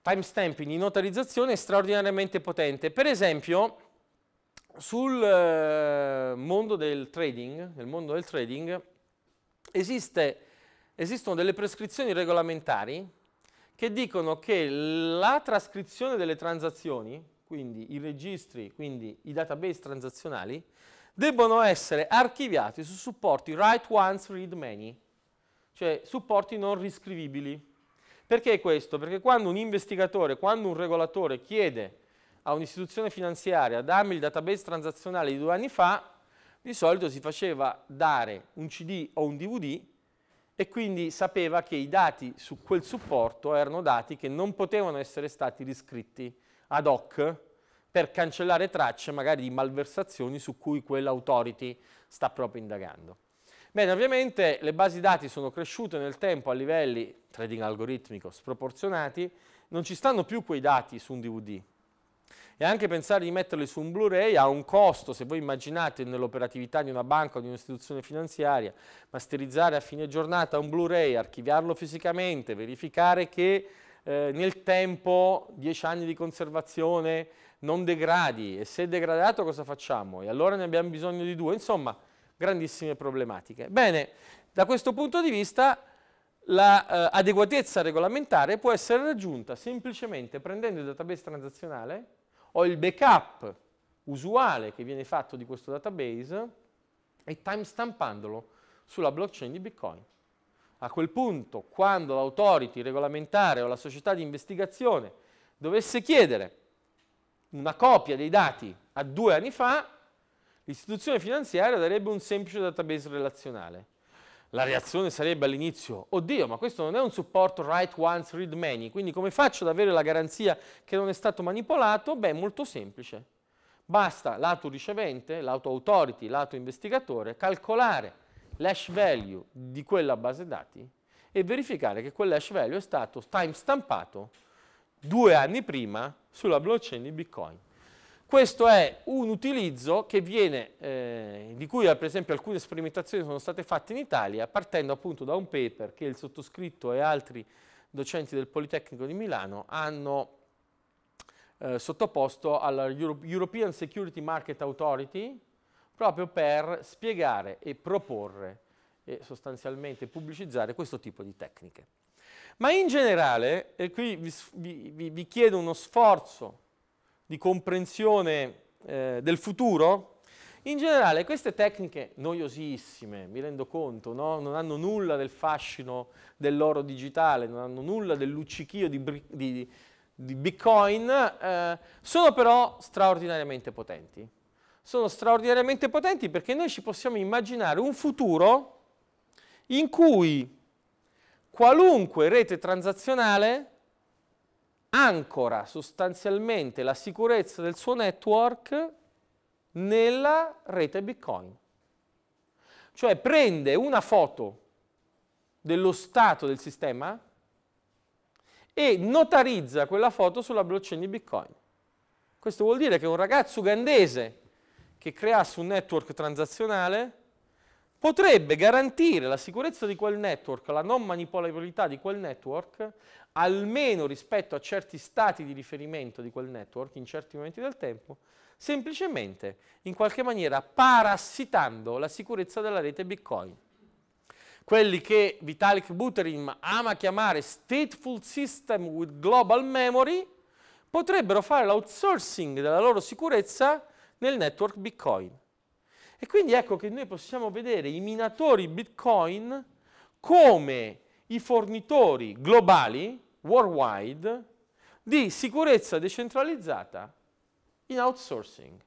timestamping, di notarizzazione è straordinariamente potente. Per esempio, sul eh, mondo del trading, nel mondo del trading esiste, esistono delle prescrizioni regolamentari che dicono che la trascrizione delle transazioni, quindi i registri, quindi i database transazionali, debbono essere archiviati su supporti write once, read many cioè supporti non riscrivibili. Perché questo? Perché quando un investigatore, quando un regolatore chiede a un'istituzione finanziaria dammi il database transazionale di due anni fa, di solito si faceva dare un CD o un DVD e quindi sapeva che i dati su quel supporto erano dati che non potevano essere stati riscritti ad hoc per cancellare tracce magari di malversazioni su cui quell'autority sta proprio indagando. Bene, ovviamente le basi dati sono cresciute nel tempo a livelli, trading algoritmico, sproporzionati, non ci stanno più quei dati su un DVD. E anche pensare di metterli su un Blu-ray ha un costo, se voi immaginate nell'operatività di una banca o di un'istituzione finanziaria, masterizzare a fine giornata un Blu-ray, archiviarlo fisicamente, verificare che eh, nel tempo 10 anni di conservazione non degradi e se è degradato cosa facciamo? E allora ne abbiamo bisogno di due. Insomma, grandissime problematiche. Bene, da questo punto di vista l'adeguatezza la, eh, regolamentare può essere raggiunta semplicemente prendendo il database transazionale o il backup usuale che viene fatto di questo database e timestampandolo sulla blockchain di Bitcoin. A quel punto, quando l'autority regolamentare o la società di investigazione dovesse chiedere una copia dei dati a due anni fa, L'istituzione finanziaria darebbe un semplice database relazionale. La reazione sarebbe all'inizio, oddio, ma questo non è un supporto write once, read many, quindi come faccio ad avere la garanzia che non è stato manipolato? Beh, molto semplice. Basta lato ricevente, lato authority, lato investigatore, calcolare l'hash value di quella base dati e verificare che quell'hash value è stato time stampato due anni prima sulla blockchain di Bitcoin. Questo è un utilizzo che viene, eh, di cui per esempio alcune sperimentazioni sono state fatte in Italia, partendo appunto da un paper che il sottoscritto e altri docenti del Politecnico di Milano hanno eh, sottoposto alla Euro European Security Market Authority proprio per spiegare e proporre e sostanzialmente pubblicizzare questo tipo di tecniche. Ma in generale, e qui vi, vi, vi chiedo uno sforzo di comprensione eh, del futuro, in generale queste tecniche noiosissime, mi rendo conto, no? non hanno nulla del fascino dell'oro digitale, non hanno nulla del luccichio di, di, di Bitcoin, eh, sono però straordinariamente potenti. Sono straordinariamente potenti perché noi ci possiamo immaginare un futuro in cui qualunque rete transazionale ancora sostanzialmente la sicurezza del suo network nella rete Bitcoin. Cioè prende una foto dello stato del sistema e notarizza quella foto sulla blockchain di Bitcoin. Questo vuol dire che un ragazzo ugandese che creasse un network transazionale potrebbe garantire la sicurezza di quel network, la non manipolabilità di quel network, almeno rispetto a certi stati di riferimento di quel network in certi momenti del tempo, semplicemente in qualche maniera parassitando la sicurezza della rete Bitcoin. Quelli che Vitalik Buterin ama chiamare stateful system with global memory potrebbero fare l'outsourcing della loro sicurezza nel network Bitcoin. E quindi ecco che noi possiamo vedere i minatori Bitcoin come i fornitori globali, worldwide, di sicurezza decentralizzata in outsourcing.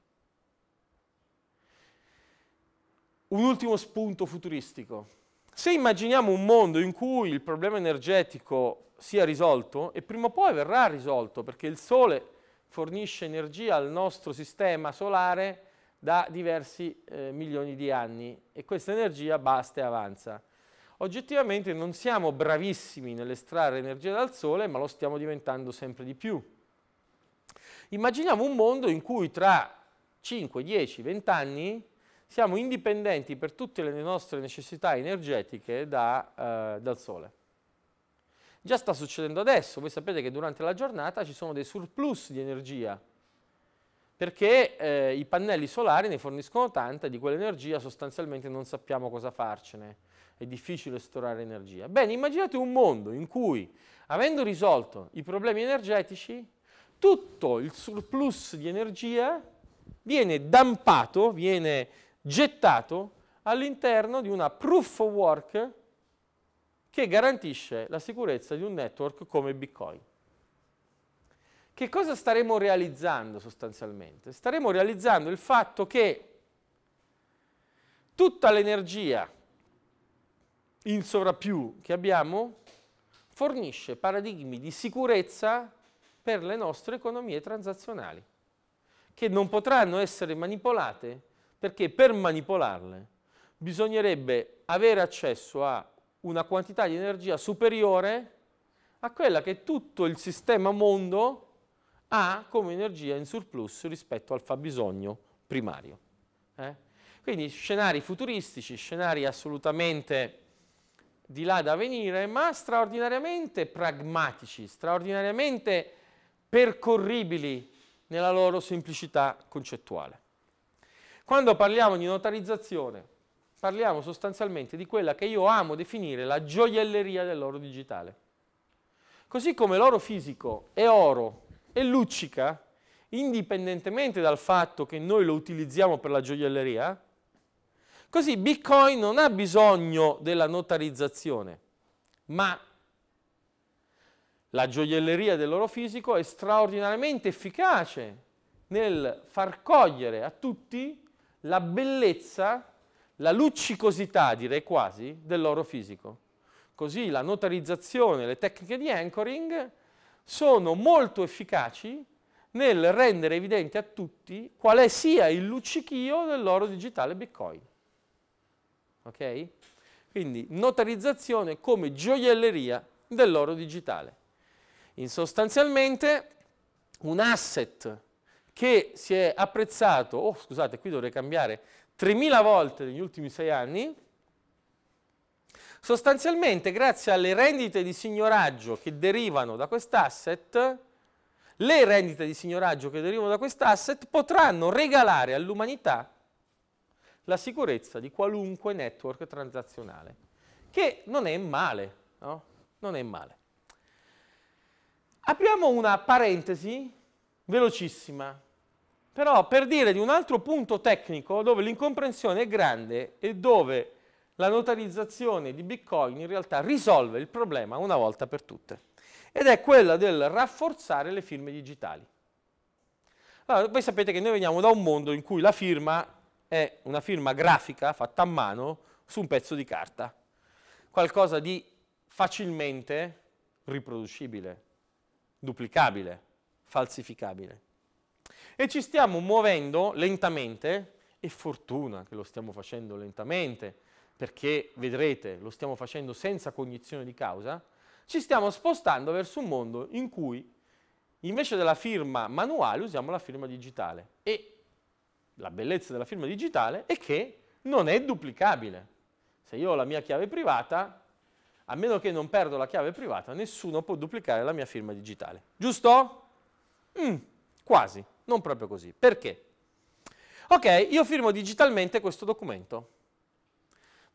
Un ultimo spunto futuristico. Se immaginiamo un mondo in cui il problema energetico sia risolto, e prima o poi verrà risolto, perché il Sole fornisce energia al nostro sistema solare da diversi eh, milioni di anni e questa energia basta e avanza. Oggettivamente non siamo bravissimi nell'estrarre energia dal Sole, ma lo stiamo diventando sempre di più. Immaginiamo un mondo in cui tra 5, 10, 20 anni siamo indipendenti per tutte le nostre necessità energetiche da, eh, dal Sole. Già sta succedendo adesso, voi sapete che durante la giornata ci sono dei surplus di energia perché eh, i pannelli solari ne forniscono tanta di quell'energia sostanzialmente non sappiamo cosa farcene, è difficile storare energia. Bene, immaginate un mondo in cui, avendo risolto i problemi energetici, tutto il surplus di energia viene dampato, viene gettato all'interno di una proof of work che garantisce la sicurezza di un network come Bitcoin. Che cosa staremo realizzando sostanzialmente? Staremo realizzando il fatto che tutta l'energia in sovrappiù che abbiamo fornisce paradigmi di sicurezza per le nostre economie transazionali, che non potranno essere manipolate perché per manipolarle bisognerebbe avere accesso a una quantità di energia superiore a quella che tutto il sistema mondo ha come energia in surplus rispetto al fabbisogno primario. Eh? Quindi scenari futuristici, scenari assolutamente di là da venire, ma straordinariamente pragmatici, straordinariamente percorribili nella loro semplicità concettuale. Quando parliamo di notarizzazione, parliamo sostanzialmente di quella che io amo definire la gioielleria dell'oro digitale. Così come l'oro fisico è oro e luccica, indipendentemente dal fatto che noi lo utilizziamo per la gioielleria, così Bitcoin non ha bisogno della notarizzazione, ma la gioielleria dell'oro fisico è straordinariamente efficace nel far cogliere a tutti la bellezza, la luccicosità, direi quasi, dell'oro fisico. Così la notarizzazione, le tecniche di anchoring sono molto efficaci nel rendere evidente a tutti quale sia il luccichio dell'oro digitale Bitcoin. Ok? Quindi notarizzazione come gioielleria dell'oro digitale. In sostanzialmente un asset che si è apprezzato, oh scusate, qui dovrei cambiare, 3.000 volte negli ultimi sei anni, Sostanzialmente, grazie alle rendite di signoraggio che derivano da quest'asset, le rendite di signoraggio che derivano da quest'asset potranno regalare all'umanità la sicurezza di qualunque network transazionale, che non è male, no? Non è male. Apriamo una parentesi velocissima, però per dire di un altro punto tecnico dove l'incomprensione è grande e dove la notarizzazione di Bitcoin in realtà risolve il problema una volta per tutte ed è quella del rafforzare le firme digitali. Allora, voi sapete che noi veniamo da un mondo in cui la firma è una firma grafica fatta a mano su un pezzo di carta, qualcosa di facilmente riproducibile, duplicabile, falsificabile. E ci stiamo muovendo lentamente, e fortuna che lo stiamo facendo lentamente, perché vedrete lo stiamo facendo senza cognizione di causa, ci stiamo spostando verso un mondo in cui invece della firma manuale usiamo la firma digitale. E la bellezza della firma digitale è che non è duplicabile. Se io ho la mia chiave privata, a meno che non perdo la chiave privata, nessuno può duplicare la mia firma digitale. Giusto? Mm, quasi, non proprio così. Perché? Ok, io firmo digitalmente questo documento.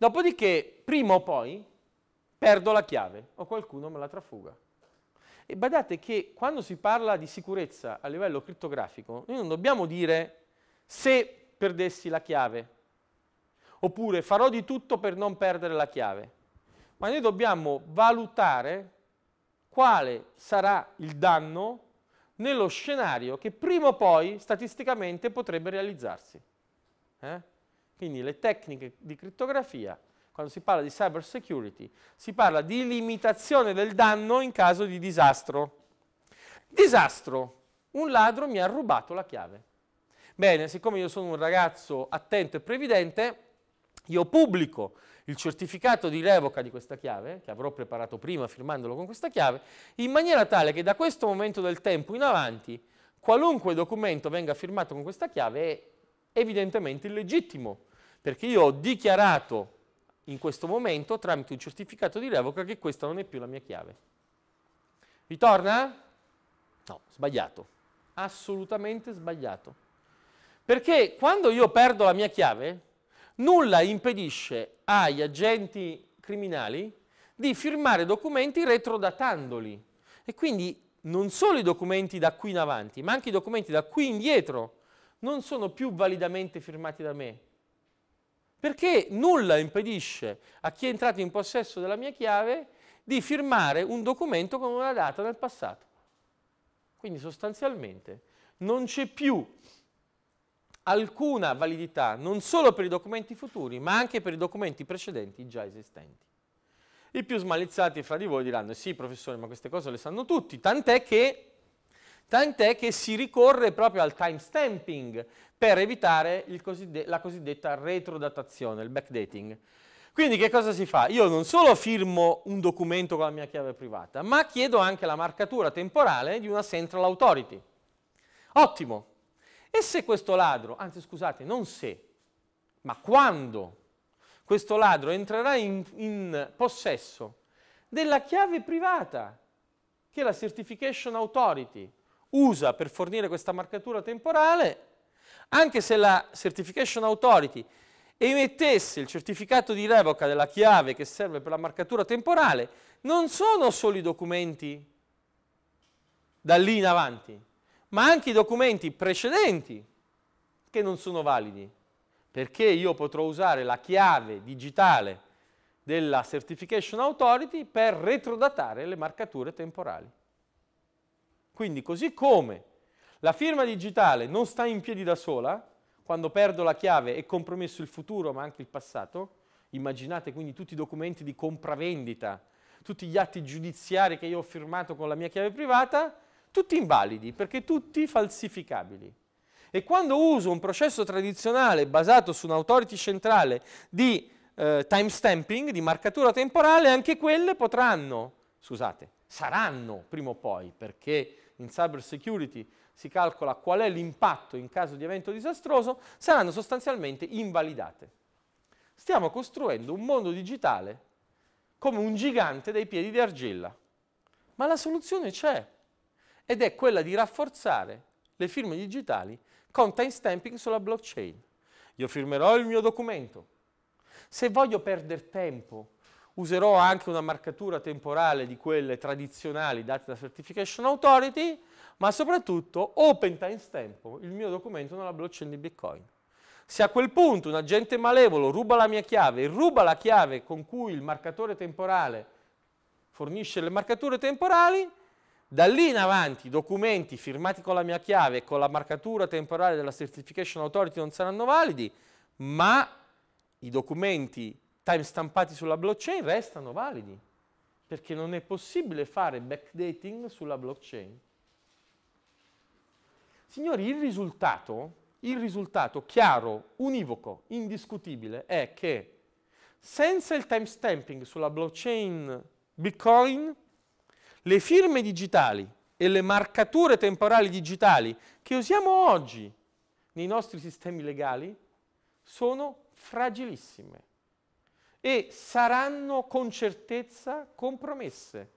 Dopodiché, prima o poi, perdo la chiave o qualcuno me la trafuga. E badate che quando si parla di sicurezza a livello criptografico, noi non dobbiamo dire se perdessi la chiave, oppure farò di tutto per non perdere la chiave, ma noi dobbiamo valutare quale sarà il danno nello scenario che prima o poi statisticamente potrebbe realizzarsi. Eh? Quindi le tecniche di criptografia, quando si parla di cyber security, si parla di limitazione del danno in caso di disastro. Disastro, un ladro mi ha rubato la chiave. Bene, siccome io sono un ragazzo attento e previdente, io pubblico il certificato di revoca di questa chiave, che avrò preparato prima firmandolo con questa chiave, in maniera tale che da questo momento del tempo in avanti qualunque documento venga firmato con questa chiave è evidentemente illegittimo perché io ho dichiarato in questo momento tramite un certificato di revoca che questa non è più la mia chiave. Ritorna? No, sbagliato, assolutamente sbagliato. Perché quando io perdo la mia chiave, nulla impedisce agli agenti criminali di firmare documenti retrodatandoli. E quindi non solo i documenti da qui in avanti, ma anche i documenti da qui indietro non sono più validamente firmati da me, perché nulla impedisce a chi è entrato in possesso della mia chiave di firmare un documento con una data nel passato. Quindi sostanzialmente non c'è più alcuna validità non solo per i documenti futuri, ma anche per i documenti precedenti già esistenti. I più smalizzati fra di voi diranno, sì professore, ma queste cose le sanno tutti, tant'è che tant'è che si ricorre proprio al timestamping per evitare coside la cosiddetta retrodatazione, il backdating. Quindi che cosa si fa? Io non solo firmo un documento con la mia chiave privata, ma chiedo anche la marcatura temporale di una central authority. Ottimo. E se questo ladro, anzi scusate, non se, ma quando questo ladro entrerà in, in possesso della chiave privata che è la Certification Authority usa per fornire questa marcatura temporale, anche se la Certification Authority emettesse il certificato di revoca della chiave che serve per la marcatura temporale, non sono solo i documenti da lì in avanti, ma anche i documenti precedenti che non sono validi, perché io potrò usare la chiave digitale della Certification Authority per retrodatare le marcature temporali. Quindi così come la firma digitale non sta in piedi da sola, quando perdo la chiave è compromesso il futuro ma anche il passato, immaginate quindi tutti i documenti di compravendita, tutti gli atti giudiziari che io ho firmato con la mia chiave privata, tutti invalidi perché tutti falsificabili. E quando uso un processo tradizionale basato su un'autority centrale di eh, timestamping, di marcatura temporale, anche quelle potranno, scusate, saranno prima o poi, perché in cyber security si calcola qual è l'impatto in caso di evento disastroso, saranno sostanzialmente invalidate. Stiamo costruendo un mondo digitale come un gigante dai piedi di argilla. Ma la soluzione c'è ed è quella di rafforzare le firme digitali con timestamping sulla blockchain. Io firmerò il mio documento. Se voglio perdere tempo userò anche una marcatura temporale di quelle tradizionali date da Certification Authority, ma soprattutto open timestampo il mio documento nella blockchain di Bitcoin. Se a quel punto un agente malevolo ruba la mia chiave e ruba la chiave con cui il marcatore temporale fornisce le marcature temporali, da lì in avanti i documenti firmati con la mia chiave e con la marcatura temporale della Certification Authority non saranno validi, ma i documenti time stampati sulla blockchain restano validi, perché non è possibile fare backdating sulla blockchain. Signori, il risultato, il risultato chiaro, univoco, indiscutibile è che senza il timestamping sulla blockchain Bitcoin, le firme digitali e le marcature temporali digitali che usiamo oggi nei nostri sistemi legali sono fragilissime e saranno con certezza compromesse.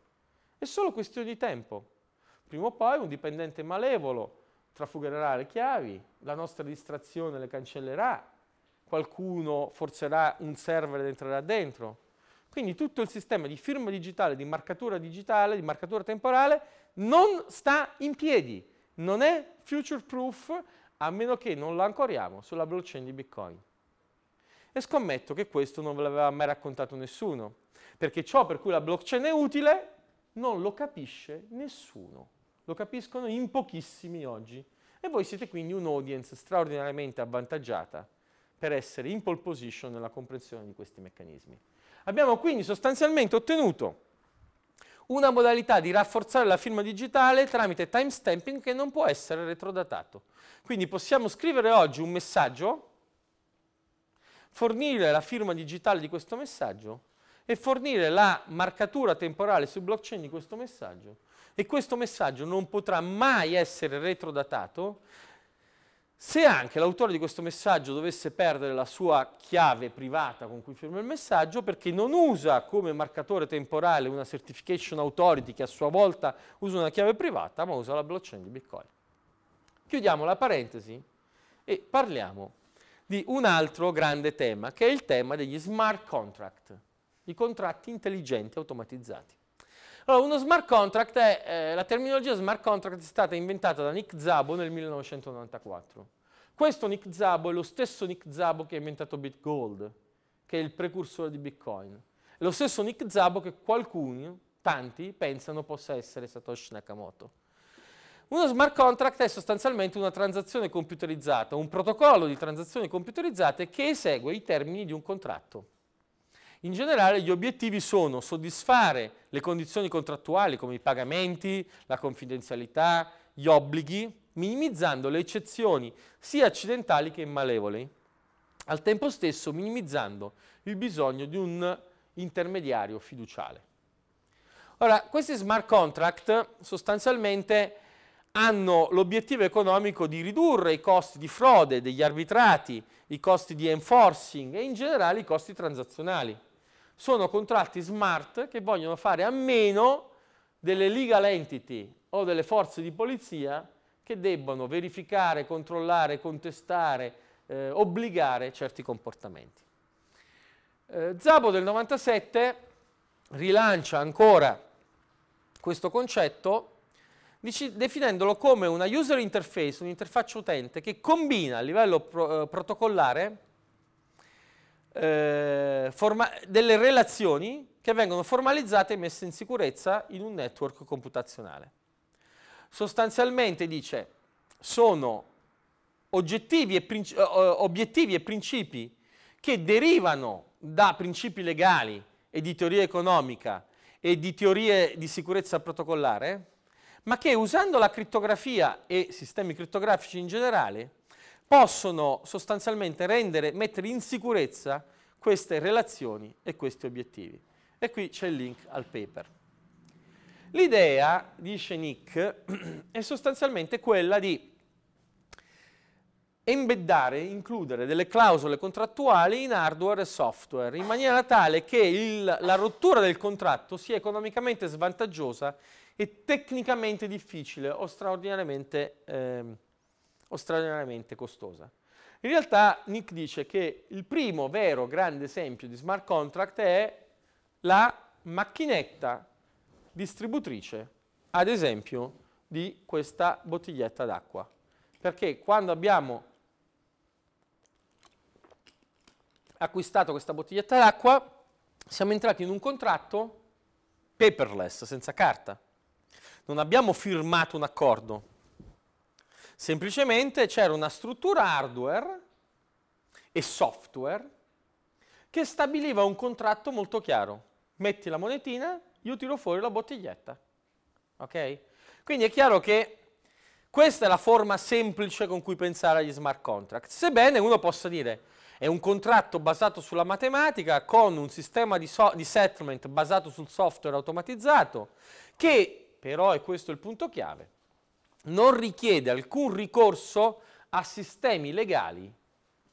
È solo questione di tempo. Prima o poi un dipendente malevolo trafugherà le chiavi, la nostra distrazione le cancellerà, qualcuno forzerà un server ad entrerà dentro. Quindi tutto il sistema di firma digitale, di marcatura digitale, di marcatura temporale non sta in piedi, non è future proof a meno che non lo ancoriamo sulla blockchain di Bitcoin. E scommetto che questo non ve l'aveva mai raccontato nessuno, perché ciò per cui la blockchain è utile non lo capisce nessuno. Lo capiscono in pochissimi oggi. E voi siete quindi un'audience straordinariamente avvantaggiata per essere in pole position nella comprensione di questi meccanismi. Abbiamo quindi sostanzialmente ottenuto una modalità di rafforzare la firma digitale tramite timestamping che non può essere retrodatato. Quindi possiamo scrivere oggi un messaggio fornire la firma digitale di questo messaggio e fornire la marcatura temporale su blockchain di questo messaggio. E questo messaggio non potrà mai essere retrodatato se anche l'autore di questo messaggio dovesse perdere la sua chiave privata con cui firma il messaggio, perché non usa come marcatore temporale una certification authority che a sua volta usa una chiave privata, ma usa la blockchain di Bitcoin. Chiudiamo la parentesi e parliamo di un altro grande tema, che è il tema degli smart contract, i contratti intelligenti automatizzati. Allora, uno smart contract è, eh, la terminologia smart contract è stata inventata da Nick Zabo nel 1994. Questo Nick Zabo è lo stesso Nick Zabo che ha inventato BitGold, che è il precursore di Bitcoin. È lo stesso Nick Zabo che qualcuno, tanti, pensano possa essere Satoshi Nakamoto. Uno smart contract è sostanzialmente una transazione computerizzata, un protocollo di transazioni computerizzate che esegue i termini di un contratto. In generale gli obiettivi sono soddisfare le condizioni contrattuali come i pagamenti, la confidenzialità, gli obblighi, minimizzando le eccezioni sia accidentali che malevoli, al tempo stesso minimizzando il bisogno di un intermediario fiduciale. Ora, questi smart contract sostanzialmente hanno l'obiettivo economico di ridurre i costi di frode, degli arbitrati, i costi di enforcing e in generale i costi transazionali. Sono contratti smart che vogliono fare a meno delle legal entity o delle forze di polizia che debbono verificare, controllare, contestare, eh, obbligare certi comportamenti. Eh, Zabo del 97 rilancia ancora questo concetto definendolo come una user interface, un'interfaccia utente che combina a livello pro, eh, protocollare eh, delle relazioni che vengono formalizzate e messe in sicurezza in un network computazionale. Sostanzialmente dice, sono obiettivi e, eh, obiettivi e principi che derivano da principi legali e di teoria economica e di teorie di sicurezza protocollare, ma che usando la crittografia e sistemi crittografici in generale possono sostanzialmente rendere, mettere in sicurezza queste relazioni e questi obiettivi. E qui c'è il link al paper. L'idea, dice Nick, <clears throat> è sostanzialmente quella di embeddare, includere delle clausole contrattuali in hardware e software, in maniera tale che il, la rottura del contratto sia economicamente svantaggiosa e tecnicamente difficile o straordinariamente, ehm, o straordinariamente costosa. In realtà Nick dice che il primo vero grande esempio di smart contract è la macchinetta distributrice, ad esempio, di questa bottiglietta d'acqua. Perché quando abbiamo acquistato questa bottiglietta d'acqua siamo entrati in un contratto paperless, senza carta non abbiamo firmato un accordo, semplicemente c'era una struttura hardware e software che stabiliva un contratto molto chiaro. Metti la monetina, io tiro fuori la bottiglietta. Ok? Quindi è chiaro che questa è la forma semplice con cui pensare agli smart contract. Sebbene uno possa dire è un contratto basato sulla matematica con un sistema di, so di settlement basato sul software automatizzato che però è questo il punto chiave, non richiede alcun ricorso a sistemi legali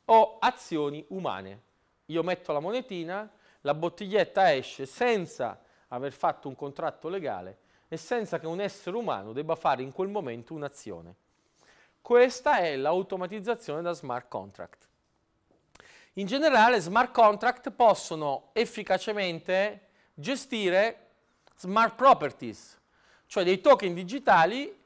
o azioni umane. Io metto la monetina, la bottiglietta esce senza aver fatto un contratto legale e senza che un essere umano debba fare in quel momento un'azione. Questa è l'automatizzazione da smart contract. In generale smart contract possono efficacemente gestire smart properties, cioè dei token digitali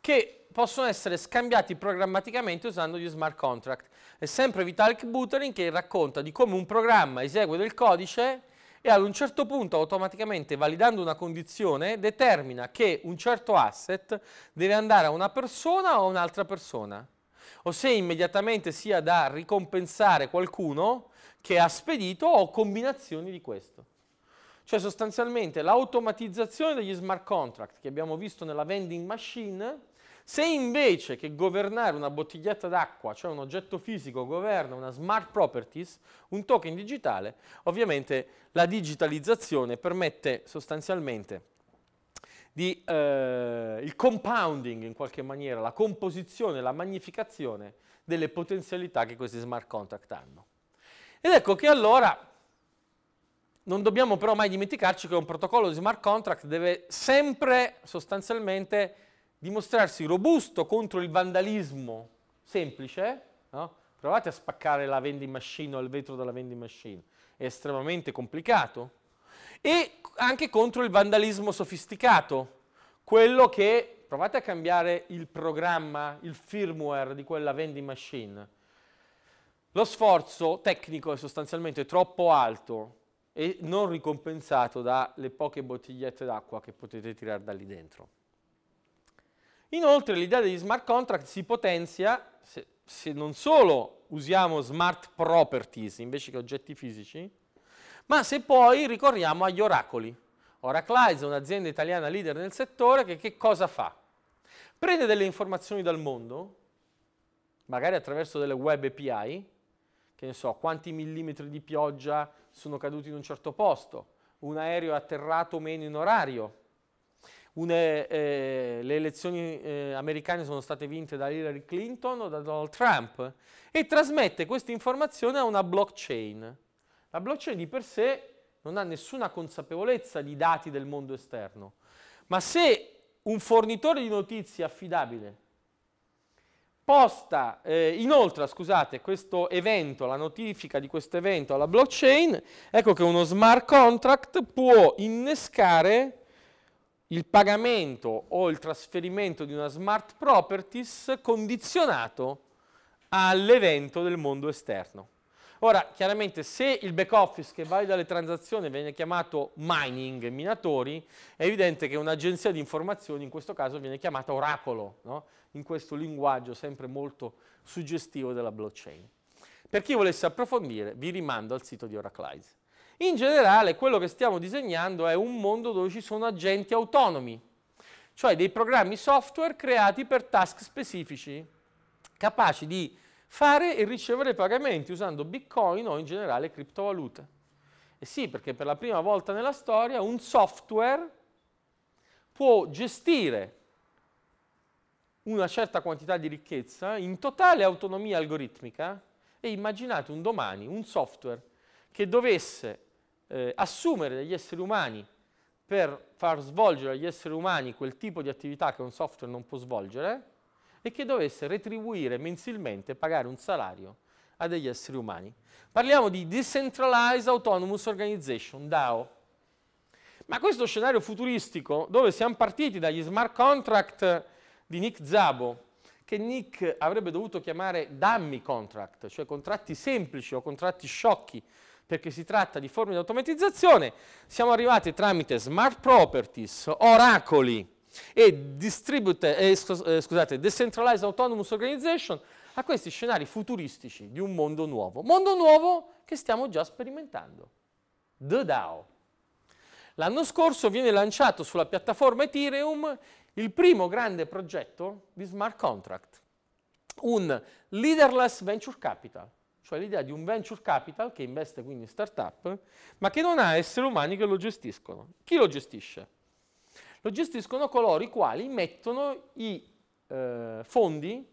che possono essere scambiati programmaticamente usando gli smart contract. È sempre Vitalik Buterin che racconta di come un programma esegue del codice e ad un certo punto automaticamente validando una condizione determina che un certo asset deve andare a una persona o a un'altra persona o se immediatamente sia da ricompensare qualcuno che ha spedito o combinazioni di questo. Cioè sostanzialmente l'automatizzazione degli smart contract che abbiamo visto nella vending machine, se invece che governare una bottiglietta d'acqua, cioè un oggetto fisico, governa una smart properties, un token digitale, ovviamente la digitalizzazione permette sostanzialmente di, eh, il compounding in qualche maniera, la composizione, la magnificazione delle potenzialità che questi smart contract hanno. Ed ecco che allora non dobbiamo però mai dimenticarci che un protocollo di smart contract deve sempre sostanzialmente dimostrarsi robusto contro il vandalismo semplice. No? Provate a spaccare la vending machine o il vetro della vending machine, è estremamente complicato. E anche contro il vandalismo sofisticato, quello che provate a cambiare il programma, il firmware di quella vending machine. Lo sforzo tecnico è sostanzialmente troppo alto e non ricompensato dalle poche bottigliette d'acqua che potete tirare da lì dentro. Inoltre l'idea degli smart contract si potenzia se, se non solo usiamo smart properties invece che oggetti fisici, ma se poi ricorriamo agli oracoli. Oraclize è un'azienda italiana leader nel settore che che cosa fa? Prende delle informazioni dal mondo, magari attraverso delle web API, che ne so, quanti millimetri di pioggia, sono caduti in un certo posto, un aereo è atterrato meno in orario, Une, eh, le elezioni eh, americane sono state vinte da Hillary Clinton o da Donald Trump e trasmette questa informazione a una blockchain. La blockchain di per sé non ha nessuna consapevolezza di dati del mondo esterno, ma se un fornitore di notizie affidabile posta, eh, inoltre, scusate, questo evento, la notifica di questo evento alla blockchain, ecco che uno smart contract può innescare il pagamento o il trasferimento di una smart properties condizionato all'evento del mondo esterno. Ora, chiaramente, se il back office che valida le transazioni viene chiamato mining, minatori, è evidente che un'agenzia di informazioni, in questo caso, viene chiamata oracolo, no? in questo linguaggio sempre molto suggestivo della blockchain. Per chi volesse approfondire vi rimando al sito di Oraclize. In generale quello che stiamo disegnando è un mondo dove ci sono agenti autonomi, cioè dei programmi software creati per task specifici, capaci di fare e ricevere pagamenti usando bitcoin o in generale criptovalute. E sì, perché per la prima volta nella storia un software può gestire una certa quantità di ricchezza in totale autonomia algoritmica e immaginate un domani un software che dovesse eh, assumere degli esseri umani per far svolgere agli esseri umani quel tipo di attività che un software non può svolgere e che dovesse retribuire mensilmente, pagare un salario a degli esseri umani. Parliamo di Decentralized Autonomous Organization, DAO. Ma questo scenario futuristico, dove siamo partiti dagli smart contract di Nick Zabo, che Nick avrebbe dovuto chiamare dummy contract, cioè contratti semplici o contratti sciocchi, perché si tratta di forme di automatizzazione, siamo arrivati tramite smart properties, oracoli e eh, eh, scusate, decentralized autonomous organization a questi scenari futuristici di un mondo nuovo. Mondo nuovo che stiamo già sperimentando. The DAO. L'anno scorso viene lanciato sulla piattaforma Ethereum il primo grande progetto di smart contract, un leaderless venture capital, cioè l'idea di un venture capital che investe quindi in startup, ma che non ha esseri umani che lo gestiscono. Chi lo gestisce? Lo gestiscono coloro i quali mettono i eh, fondi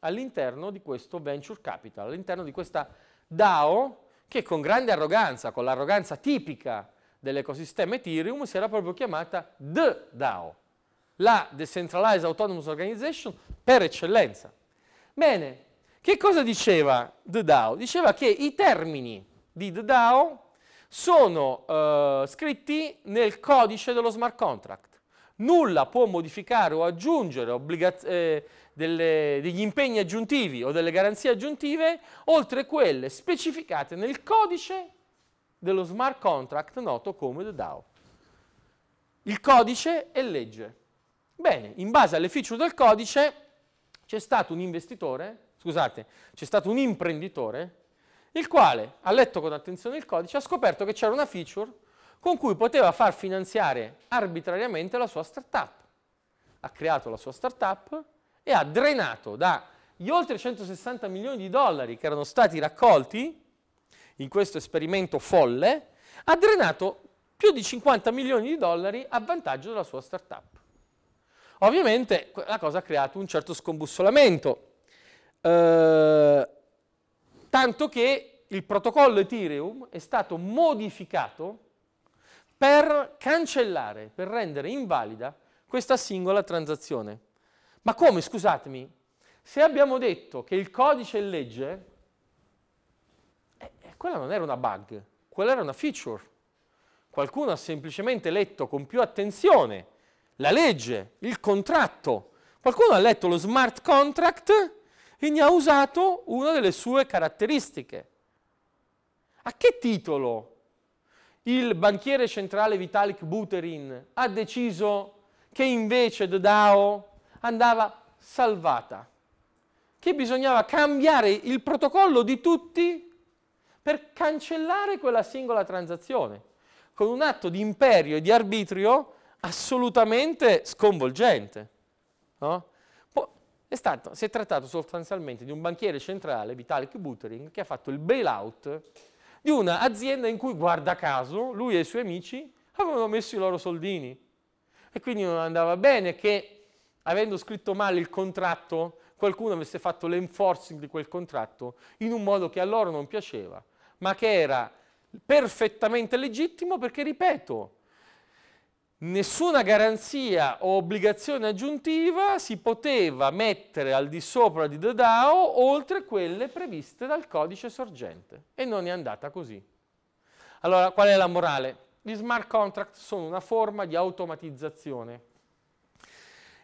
all'interno di questo venture capital, all'interno di questa DAO che con grande arroganza, con l'arroganza tipica dell'ecosistema Ethereum, si era proprio chiamata The DAO, la Decentralized Autonomous Organization per eccellenza. Bene, che cosa diceva The DAO? Diceva che i termini di The DAO sono eh, scritti nel codice dello smart contract. Nulla può modificare o aggiungere eh, delle, degli impegni aggiuntivi o delle garanzie aggiuntive oltre quelle specificate nel codice dello smart contract noto come The DAO. Il codice è legge. Bene, in base alle feature del codice c'è stato un investitore, scusate, c'è stato un imprenditore, il quale ha letto con attenzione il codice, ha scoperto che c'era una feature con cui poteva far finanziare arbitrariamente la sua startup. Ha creato la sua startup e ha drenato dagli oltre 160 milioni di dollari che erano stati raccolti in questo esperimento folle, ha drenato più di 50 milioni di dollari a vantaggio della sua startup. Ovviamente la cosa ha creato un certo scombussolamento, eh, tanto che il protocollo Ethereum è stato modificato per cancellare, per rendere invalida questa singola transazione. Ma come, scusatemi, se abbiamo detto che il codice è legge, eh, eh, quella non era una bug, quella era una feature. Qualcuno ha semplicemente letto con più attenzione la legge, il contratto. Qualcuno ha letto lo smart contract e ne ha usato una delle sue caratteristiche. A che titolo il banchiere centrale Vitalik Buterin ha deciso che invece DAO andava salvata, che bisognava cambiare il protocollo di tutti per cancellare quella singola transazione. Con un atto di imperio e di arbitrio assolutamente sconvolgente. No? È stato, si è trattato sostanzialmente di un banchiere centrale, Vitalik Buterin, che ha fatto il bailout di un'azienda in cui, guarda caso, lui e i suoi amici avevano messo i loro soldini. E quindi non andava bene che, avendo scritto male il contratto, qualcuno avesse fatto l'enforcing di quel contratto in un modo che a loro non piaceva, ma che era perfettamente legittimo perché, ripeto, nessuna garanzia o obbligazione aggiuntiva si poteva mettere al di sopra di The DAO oltre quelle previste dal codice sorgente e non è andata così. Allora, qual è la morale? Gli smart contract sono una forma di automatizzazione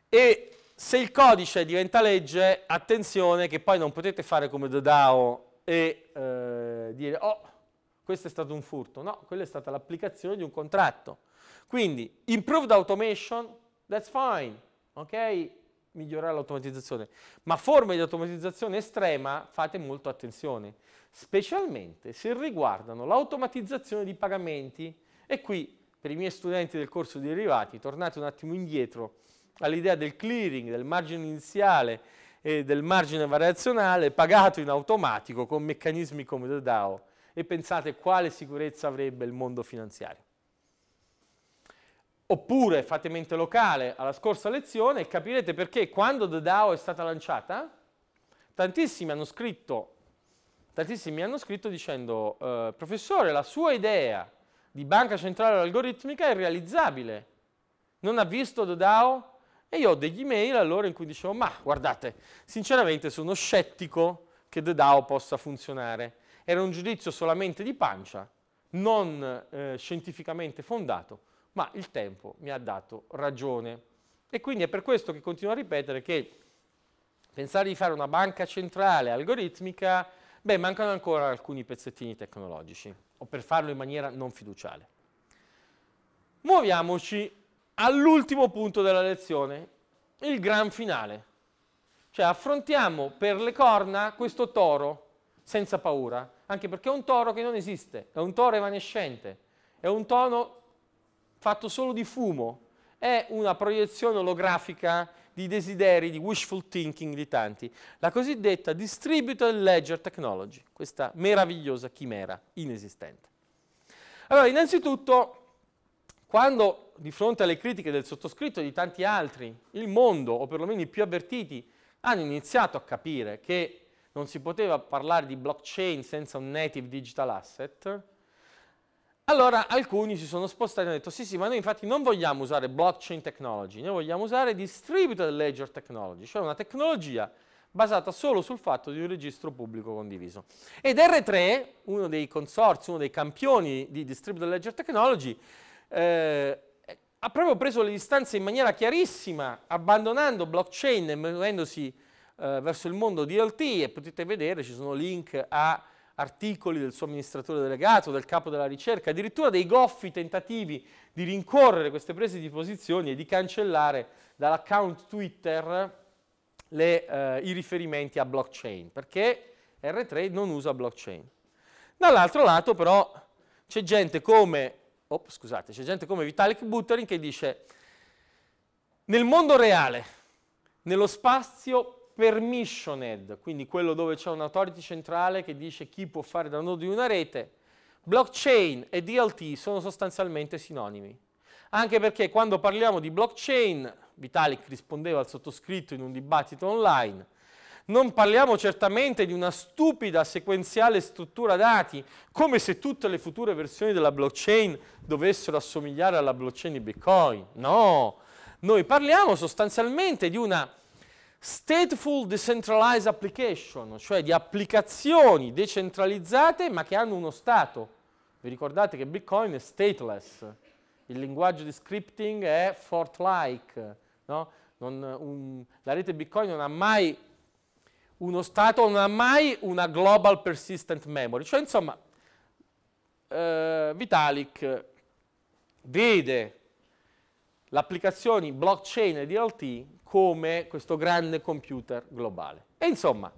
e se il codice diventa legge, attenzione che poi non potete fare come The DAO e eh, dire oh, questo è stato un furto, no, quella è stata l'applicazione di un contratto quindi improved automation, that's fine, ok? Migliorare l'automatizzazione. Ma forme di automatizzazione estrema fate molto attenzione, specialmente se riguardano l'automatizzazione di pagamenti. E qui, per i miei studenti del corso di derivati, tornate un attimo indietro all'idea del clearing, del margine iniziale e del margine variazionale pagato in automatico con meccanismi come il DAO e pensate quale sicurezza avrebbe il mondo finanziario. Oppure fate mente locale alla scorsa lezione e capirete perché quando The DAO è stata lanciata, tantissimi hanno scritto, tantissimi hanno scritto dicendo eh, professore la sua idea di banca centrale algoritmica è realizzabile, non ha visto The DAO? E io ho degli email allora in cui dicevo ma guardate, sinceramente sono scettico che The DAO possa funzionare, era un giudizio solamente di pancia, non eh, scientificamente fondato ma il tempo mi ha dato ragione. E quindi è per questo che continuo a ripetere che pensare di fare una banca centrale algoritmica, beh, mancano ancora alcuni pezzettini tecnologici, o per farlo in maniera non fiduciale. Muoviamoci all'ultimo punto della lezione, il gran finale. Cioè affrontiamo per le corna questo toro senza paura, anche perché è un toro che non esiste, è un toro evanescente, è un, tono, fatto solo di fumo, è una proiezione olografica di desideri, di wishful thinking di tanti, la cosiddetta distributed ledger technology, questa meravigliosa chimera inesistente. Allora, innanzitutto, quando di fronte alle critiche del sottoscritto e di tanti altri, il mondo, o perlomeno i più avvertiti, hanno iniziato a capire che non si poteva parlare di blockchain senza un native digital asset, allora alcuni si sono spostati e hanno detto sì sì ma noi infatti non vogliamo usare blockchain technology, noi vogliamo usare distributed ledger technology, cioè una tecnologia basata solo sul fatto di un registro pubblico condiviso. Ed R3, uno dei consorzi, uno dei campioni di distributed ledger technology, eh, ha proprio preso le distanze in maniera chiarissima, abbandonando blockchain e muovendosi eh, verso il mondo DLT e potete vedere ci sono link a articoli del suo amministratore delegato, del capo della ricerca, addirittura dei goffi tentativi di rincorrere queste prese di posizioni e di cancellare dall'account Twitter le, eh, i riferimenti a blockchain, perché R3 non usa blockchain. Dall'altro lato però c'è gente come, oh, scusate, c'è gente come Vitalik Buterin che dice nel mondo reale, nello spazio permissioned, quindi quello dove c'è un'authority centrale che dice chi può fare da nodo di una rete, blockchain e DLT sono sostanzialmente sinonimi. Anche perché quando parliamo di blockchain, Vitalik rispondeva al sottoscritto in un dibattito online, non parliamo certamente di una stupida sequenziale struttura dati, come se tutte le future versioni della blockchain dovessero assomigliare alla blockchain di Bitcoin. No, noi parliamo sostanzialmente di una Stateful Decentralized Application, cioè di applicazioni decentralizzate ma che hanno uno stato. Vi ricordate che Bitcoin è stateless, il linguaggio di scripting è fort-like, no? la rete Bitcoin non ha mai uno stato, non ha mai una global persistent memory. Cioè insomma, eh, Vitalik vede l'applicazione blockchain e DLT come questo grande computer globale. E insomma,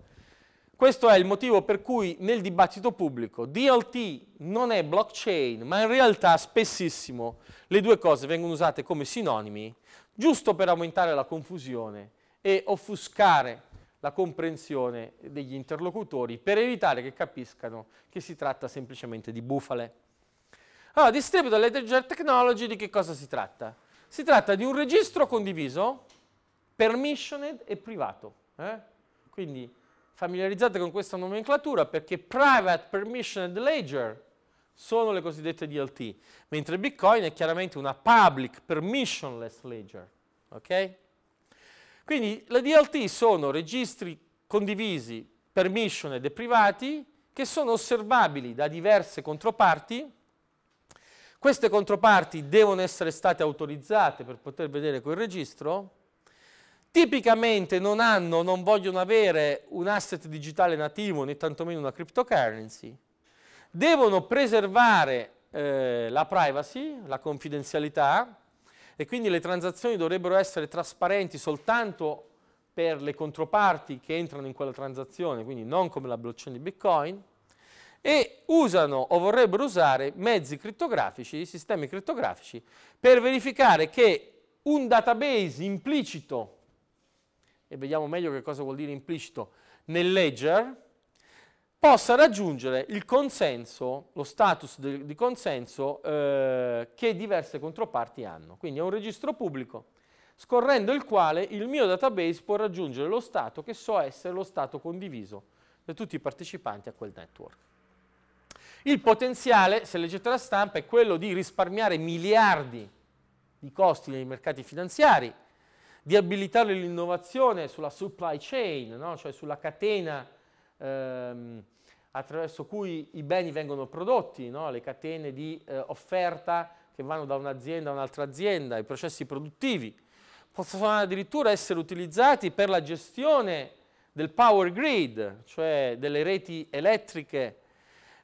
questo è il motivo per cui nel dibattito pubblico DLT non è blockchain, ma in realtà spessissimo le due cose vengono usate come sinonimi, giusto per aumentare la confusione e offuscare la comprensione degli interlocutori per evitare che capiscano che si tratta semplicemente di bufale. Allora, Distributed Ledger Technology di che cosa si tratta? Si tratta di un registro condiviso permissioned e privato. Eh? Quindi familiarizzate con questa nomenclatura perché private permissioned ledger sono le cosiddette DLT, mentre Bitcoin è chiaramente una public permissionless ledger. Okay? Quindi le DLT sono registri condivisi, permissioned e privati che sono osservabili da diverse controparti. Queste controparti devono essere state autorizzate per poter vedere quel registro tipicamente non hanno, non vogliono avere un asset digitale nativo né tantomeno una cryptocurrency, devono preservare eh, la privacy, la confidenzialità e quindi le transazioni dovrebbero essere trasparenti soltanto per le controparti che entrano in quella transazione, quindi non come la blockchain di Bitcoin, e usano o vorrebbero usare mezzi criptografici, sistemi criptografici, per verificare che un database implicito e vediamo meglio che cosa vuol dire implicito nel ledger, possa raggiungere il consenso, lo status di, di consenso eh, che diverse controparti hanno. Quindi è un registro pubblico scorrendo il quale il mio database può raggiungere lo stato che so essere lo stato condiviso da tutti i partecipanti a quel network. Il potenziale, se leggete la stampa, è quello di risparmiare miliardi di costi nei mercati finanziari, di abilitare l'innovazione sulla supply chain, no? cioè sulla catena ehm, attraverso cui i beni vengono prodotti, no? le catene di eh, offerta che vanno da un'azienda a un'altra azienda, i processi produttivi. Possono addirittura essere utilizzati per la gestione del power grid, cioè delle reti elettriche.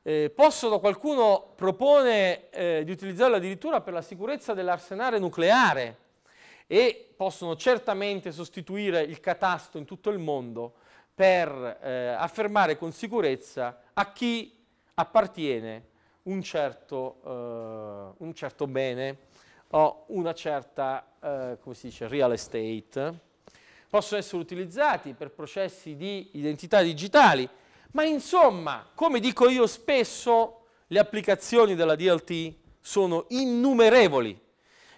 Eh, possono, qualcuno propone eh, di utilizzarlo addirittura per la sicurezza dell'arsenale nucleare, e possono certamente sostituire il catasto in tutto il mondo per eh, affermare con sicurezza a chi appartiene un certo, eh, un certo bene o una certa, eh, come si dice, real estate. Possono essere utilizzati per processi di identità digitali, ma insomma, come dico io spesso, le applicazioni della DLT sono innumerevoli.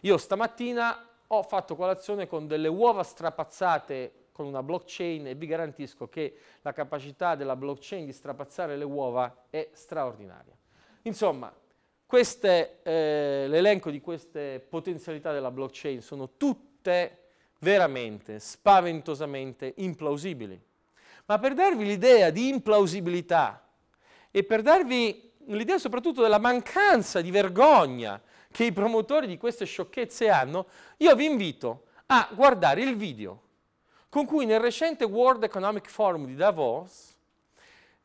Io stamattina ho fatto colazione con delle uova strapazzate con una blockchain e vi garantisco che la capacità della blockchain di strapazzare le uova è straordinaria. Insomma, queste, eh, l'elenco di queste potenzialità della blockchain sono tutte veramente, spaventosamente implausibili. Ma per darvi l'idea di implausibilità e per darvi l'idea soprattutto della mancanza di vergogna che i promotori di queste sciocchezze hanno, io vi invito a guardare il video con cui nel recente World Economic Forum di Davos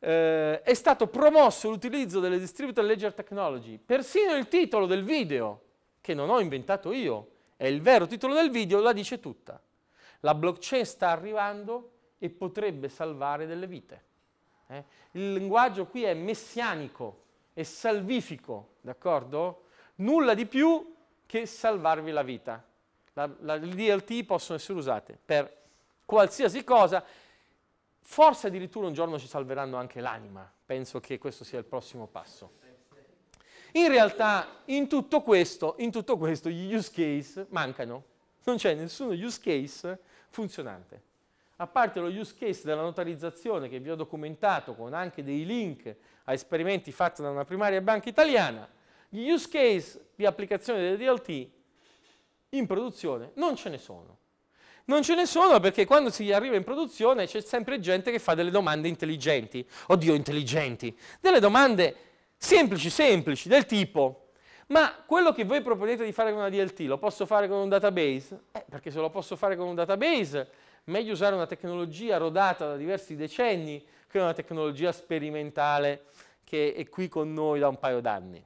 eh, è stato promosso l'utilizzo delle Distributed Ledger Technology. Persino il titolo del video, che non ho inventato io, è il vero titolo del video, la dice tutta. La blockchain sta arrivando e potrebbe salvare delle vite. Eh? Il linguaggio qui è messianico, è salvifico, d'accordo? Nulla di più che salvarvi la vita. le DLT possono essere usate per qualsiasi cosa, forse addirittura un giorno ci salveranno anche l'anima, penso che questo sia il prossimo passo. In realtà in tutto questo, in tutto questo gli use case mancano, non c'è nessuno use case funzionante. A parte lo use case della notarizzazione che vi ho documentato con anche dei link a esperimenti fatti da una primaria banca italiana, gli use case di applicazione delle DLT in produzione non ce ne sono. Non ce ne sono perché quando si arriva in produzione c'è sempre gente che fa delle domande intelligenti, oddio intelligenti, delle domande semplici, semplici, del tipo, ma quello che voi proponete di fare con una DLT lo posso fare con un database? Eh, perché se lo posso fare con un database, meglio usare una tecnologia rodata da diversi decenni che una tecnologia sperimentale che è qui con noi da un paio d'anni.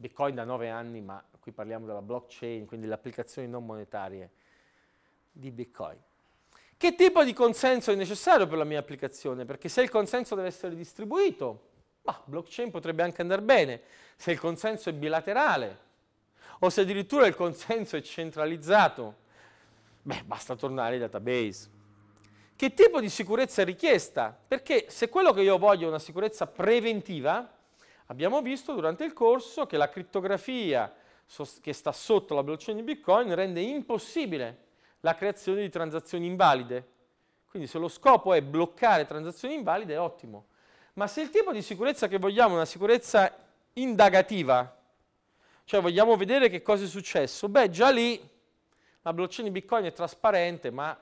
Bitcoin da nove anni, ma qui parliamo della blockchain, quindi le applicazioni non monetarie di Bitcoin. Che tipo di consenso è necessario per la mia applicazione? Perché se il consenso deve essere distribuito, bah, blockchain potrebbe anche andare bene. Se il consenso è bilaterale o se addirittura il consenso è centralizzato, beh, basta tornare ai database. Che tipo di sicurezza è richiesta? Perché se quello che io voglio è una sicurezza preventiva, Abbiamo visto durante il corso che la criptografia che sta sotto la blockchain di Bitcoin rende impossibile la creazione di transazioni invalide. Quindi se lo scopo è bloccare transazioni invalide è ottimo. Ma se il tipo di sicurezza che vogliamo è una sicurezza indagativa, cioè vogliamo vedere che cosa è successo, beh già lì la blockchain di Bitcoin è trasparente, ma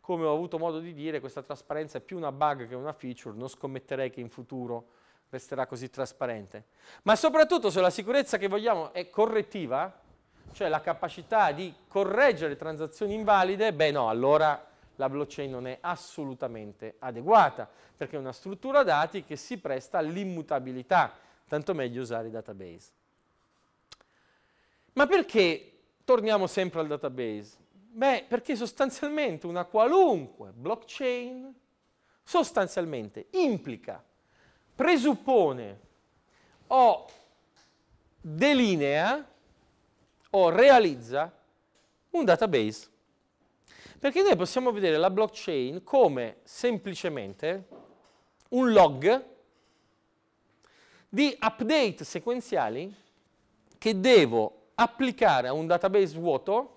come ho avuto modo di dire, questa trasparenza è più una bug che una feature, non scommetterei che in futuro resterà così trasparente. Ma soprattutto se la sicurezza che vogliamo è correttiva, cioè la capacità di correggere transazioni invalide, beh no, allora la blockchain non è assolutamente adeguata, perché è una struttura dati che si presta all'immutabilità, tanto meglio usare i database. Ma perché torniamo sempre al database? Beh, perché sostanzialmente una qualunque blockchain sostanzialmente implica presuppone o delinea o realizza un database. Perché noi possiamo vedere la blockchain come semplicemente un log di update sequenziali che devo applicare a un database vuoto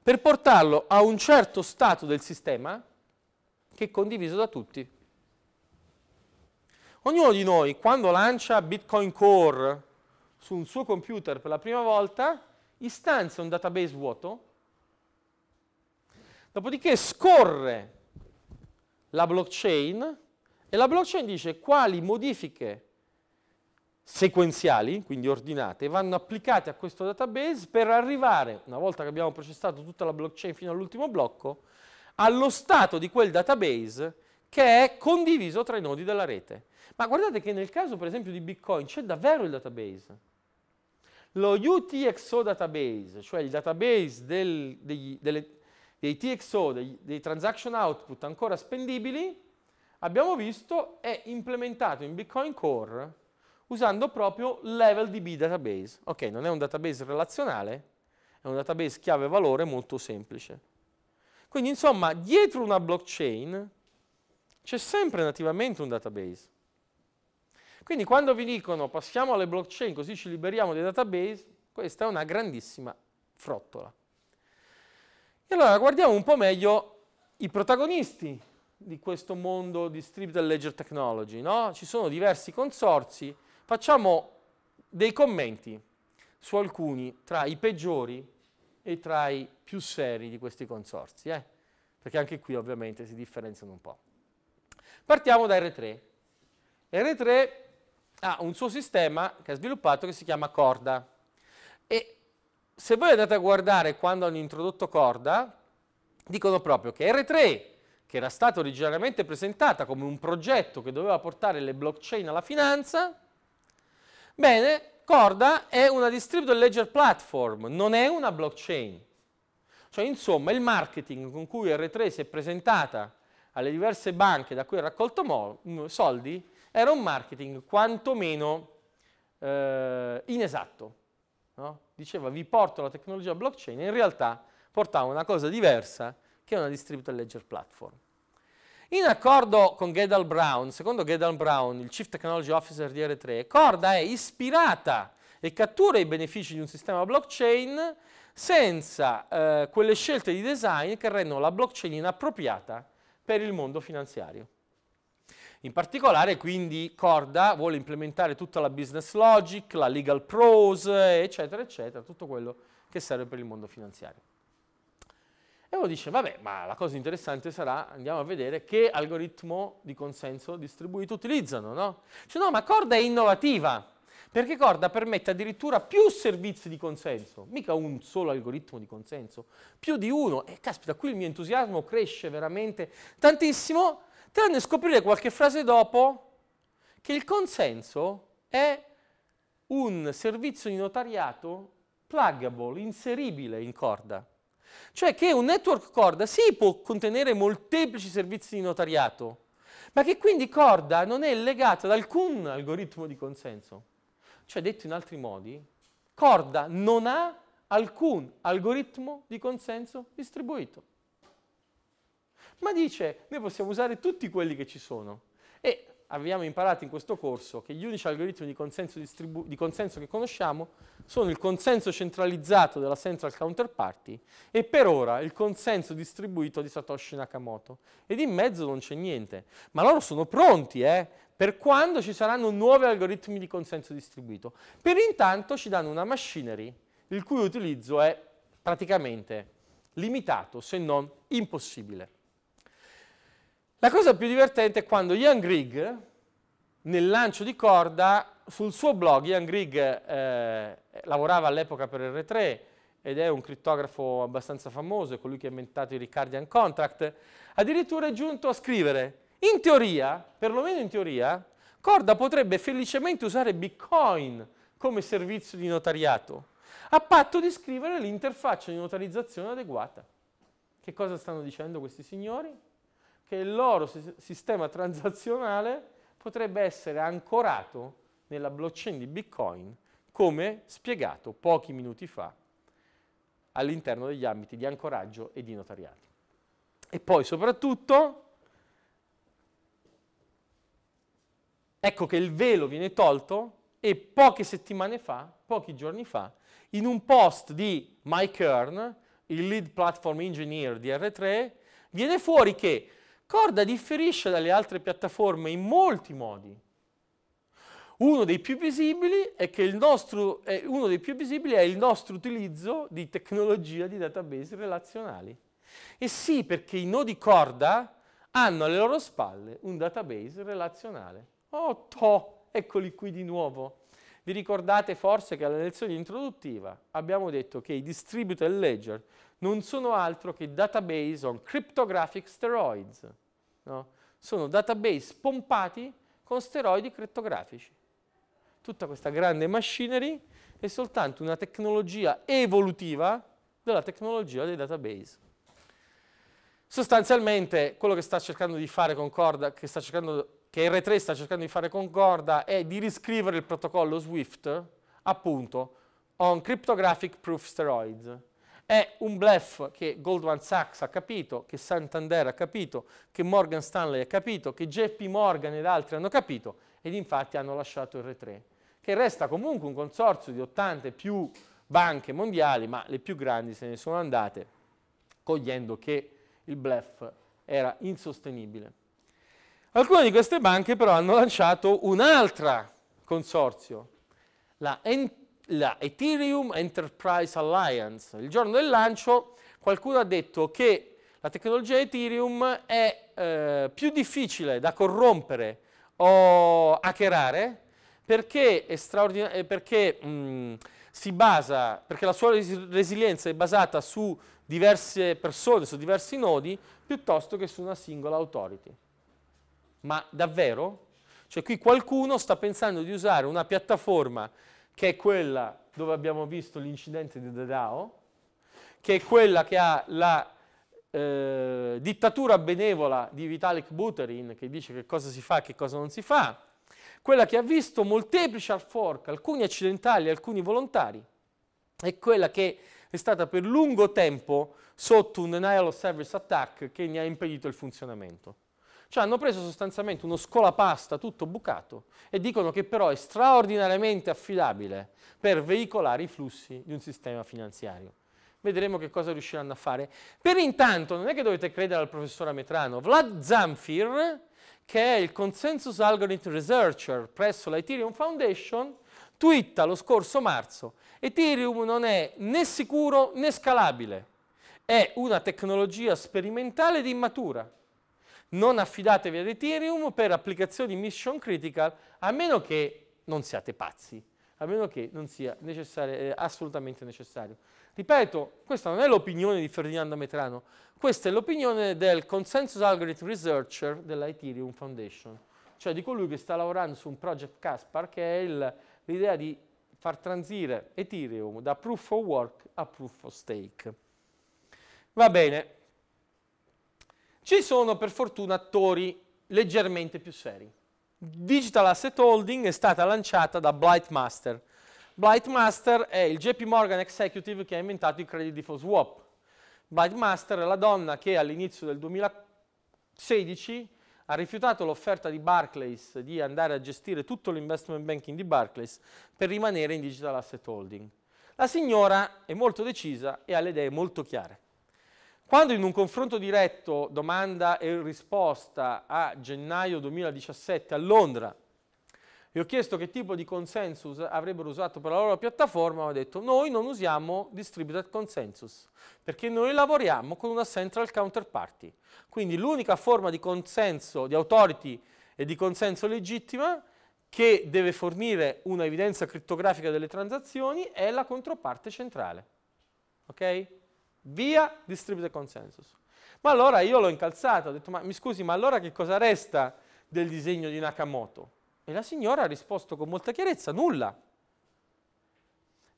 per portarlo a un certo stato del sistema che è condiviso da tutti. Ognuno di noi, quando lancia Bitcoin Core su un suo computer per la prima volta, istanzia un database vuoto, dopodiché scorre la blockchain e la blockchain dice quali modifiche sequenziali, quindi ordinate, vanno applicate a questo database per arrivare, una volta che abbiamo processato tutta la blockchain fino all'ultimo blocco, allo stato di quel database che è condiviso tra i nodi della rete. Ma guardate che nel caso per esempio di Bitcoin c'è davvero il database. Lo UTXO database, cioè il database del, degli, delle, dei TXO, dei, dei transaction output ancora spendibili, abbiamo visto è implementato in Bitcoin Core usando proprio LevelDB database. Ok, non è un database relazionale, è un database chiave valore molto semplice. Quindi insomma, dietro una blockchain c'è sempre nativamente un database. Quindi quando vi dicono passiamo alle blockchain così ci liberiamo dei database, questa è una grandissima frottola. E allora guardiamo un po' meglio i protagonisti di questo mondo di Distributed Ledger Technology. No? Ci sono diversi consorzi, facciamo dei commenti su alcuni tra i peggiori e tra i più seri di questi consorzi, eh? perché anche qui ovviamente si differenziano un po'. Partiamo da R3. R3 ha un suo sistema che ha sviluppato che si chiama corda. E se voi andate a guardare quando hanno introdotto corda, dicono proprio che R3 che era stata originariamente presentata come un progetto che doveva portare le blockchain alla finanza, bene, Corda è una distributed ledger platform, non è una blockchain. Cioè, insomma, il marketing con cui R3 si è presentata alle diverse banche da cui ha raccolto soldi era un marketing quantomeno eh, inesatto. No? Diceva vi porto la tecnologia blockchain, in realtà portava una cosa diversa che è una distributed ledger platform. In accordo con Gedal Brown, secondo Gedal Brown, il Chief Technology Officer di R3, Corda è ispirata e cattura i benefici di un sistema blockchain senza eh, quelle scelte di design che rendono la blockchain inappropriata per il mondo finanziario. In particolare quindi Corda vuole implementare tutta la business logic, la legal prose, eccetera, eccetera, tutto quello che serve per il mondo finanziario. E uno dice, vabbè, ma la cosa interessante sarà, andiamo a vedere che algoritmo di consenso distribuito utilizzano, no? Cioè, no, ma Corda è innovativa, perché Corda permette addirittura più servizi di consenso, mica un solo algoritmo di consenso, più di uno. E caspita, qui il mio entusiasmo cresce veramente tantissimo, tranne scoprire qualche frase dopo che il consenso è un servizio di notariato pluggable, inseribile in corda. Cioè che un network corda sì può contenere molteplici servizi di notariato, ma che quindi corda non è legata ad alcun algoritmo di consenso. Cioè, detto in altri modi, corda non ha alcun algoritmo di consenso distribuito ma dice noi possiamo usare tutti quelli che ci sono. E abbiamo imparato in questo corso che gli unici algoritmi di consenso, di consenso che conosciamo sono il consenso centralizzato della central counterparty e per ora il consenso distribuito di Satoshi Nakamoto. Ed in mezzo non c'è niente. Ma loro sono pronti, eh? Per quando ci saranno nuovi algoritmi di consenso distribuito. Per intanto ci danno una machinery il cui utilizzo è praticamente limitato, se non impossibile. La cosa più divertente è quando Ian Grigg, nel lancio di corda, sul suo blog, Ian Grigg eh, lavorava all'epoca per R3 ed è un crittografo abbastanza famoso, è colui che ha inventato i Ricardian Contract, addirittura è giunto a scrivere, in teoria, perlomeno in teoria, Corda potrebbe felicemente usare Bitcoin come servizio di notariato, a patto di scrivere l'interfaccia di notarizzazione adeguata. Che cosa stanno dicendo questi signori? che il loro sistema transazionale potrebbe essere ancorato nella blockchain di Bitcoin, come spiegato pochi minuti fa all'interno degli ambiti di ancoraggio e di notariati. E poi soprattutto, ecco che il velo viene tolto e poche settimane fa, pochi giorni fa, in un post di Mike Kern, il lead platform engineer di R3, viene fuori che Corda differisce dalle altre piattaforme in molti modi. Uno dei più visibili è che il nostro, è il nostro utilizzo di tecnologia di database relazionali. E sì, perché i nodi corda hanno alle loro spalle un database relazionale. Oh, toh, eccoli qui di nuovo. Vi ricordate forse che alla lezione introduttiva abbiamo detto che i distributed ledger non sono altro che database on cryptographic steroids. No? Sono database pompati con steroidi criptografici. Tutta questa grande machinery è soltanto una tecnologia evolutiva della tecnologia dei database. Sostanzialmente quello che sta cercando di fare Concorda, che, cercando, che R3 sta cercando di fare Concorda, è di riscrivere il protocollo SWIFT, appunto, on cryptographic proof steroids è un bluff che Goldman Sachs ha capito, che Santander ha capito, che Morgan Stanley ha capito, che JP Morgan ed altri hanno capito ed infatti hanno lasciato R3, che resta comunque un consorzio di 80 più banche mondiali, ma le più grandi se ne sono andate, cogliendo che il bluff era insostenibile. Alcune di queste banche però hanno lanciato un altro consorzio, la NT la Ethereum Enterprise Alliance. Il giorno del lancio qualcuno ha detto che la tecnologia Ethereum è eh, più difficile da corrompere o hackerare perché, eh, perché, mh, mm, basa, perché la sua resilienza è basata su diverse persone, su diversi nodi, piuttosto che su una singola authority. Ma davvero? Cioè qui qualcuno sta pensando di usare una piattaforma che è quella dove abbiamo visto l'incidente di Dedao, che è quella che ha la eh, dittatura benevola di Vitalik Buterin, che dice che cosa si fa e che cosa non si fa, quella che ha visto molteplici hard fork, alcuni accidentali, alcuni volontari, è quella che è stata per lungo tempo sotto un denial of service attack che ne ha impedito il funzionamento. Cioè hanno preso sostanzialmente uno scolapasta tutto bucato e dicono che però è straordinariamente affidabile per veicolare i flussi di un sistema finanziario. Vedremo che cosa riusciranno a fare. Per intanto non è che dovete credere al professor Ametrano, Vlad Zamfir, che è il Consensus Algorithm Researcher presso la Ethereum Foundation, twitta lo scorso marzo, Ethereum non è né sicuro né scalabile, è una tecnologia sperimentale ed immatura non affidatevi ad Ethereum per applicazioni mission critical, a meno che non siate pazzi, a meno che non sia necessario, eh, assolutamente necessario. Ripeto, questa non è l'opinione di Ferdinando Metrano, questa è l'opinione del Consensus Algorithm Researcher della Ethereum Foundation, cioè di colui che sta lavorando su un project Caspar, che è l'idea di far transire Ethereum da proof of work a proof of stake. Va bene, ci sono per fortuna attori leggermente più seri. Digital Asset Holding è stata lanciata da Blightmaster. Blightmaster è il JP Morgan Executive che ha inventato il credit default swap. Blightmaster è la donna che all'inizio del 2016 ha rifiutato l'offerta di Barclays di andare a gestire tutto l'investment banking di Barclays per rimanere in Digital Asset Holding. La signora è molto decisa e ha le idee molto chiare. Quando in un confronto diretto domanda e risposta a gennaio 2017 a Londra gli ho chiesto che tipo di consensus avrebbero usato per la loro piattaforma, ho detto noi non usiamo distributed consensus, perché noi lavoriamo con una central counterparty. Quindi l'unica forma di consenso, di authority e di consenso legittima che deve fornire una evidenza criptografica delle transazioni è la controparte centrale. Okay? via distributed consensus. Ma allora io l'ho incalzato, ho detto, ma mi scusi, ma allora che cosa resta del disegno di Nakamoto? E la signora ha risposto con molta chiarezza, nulla.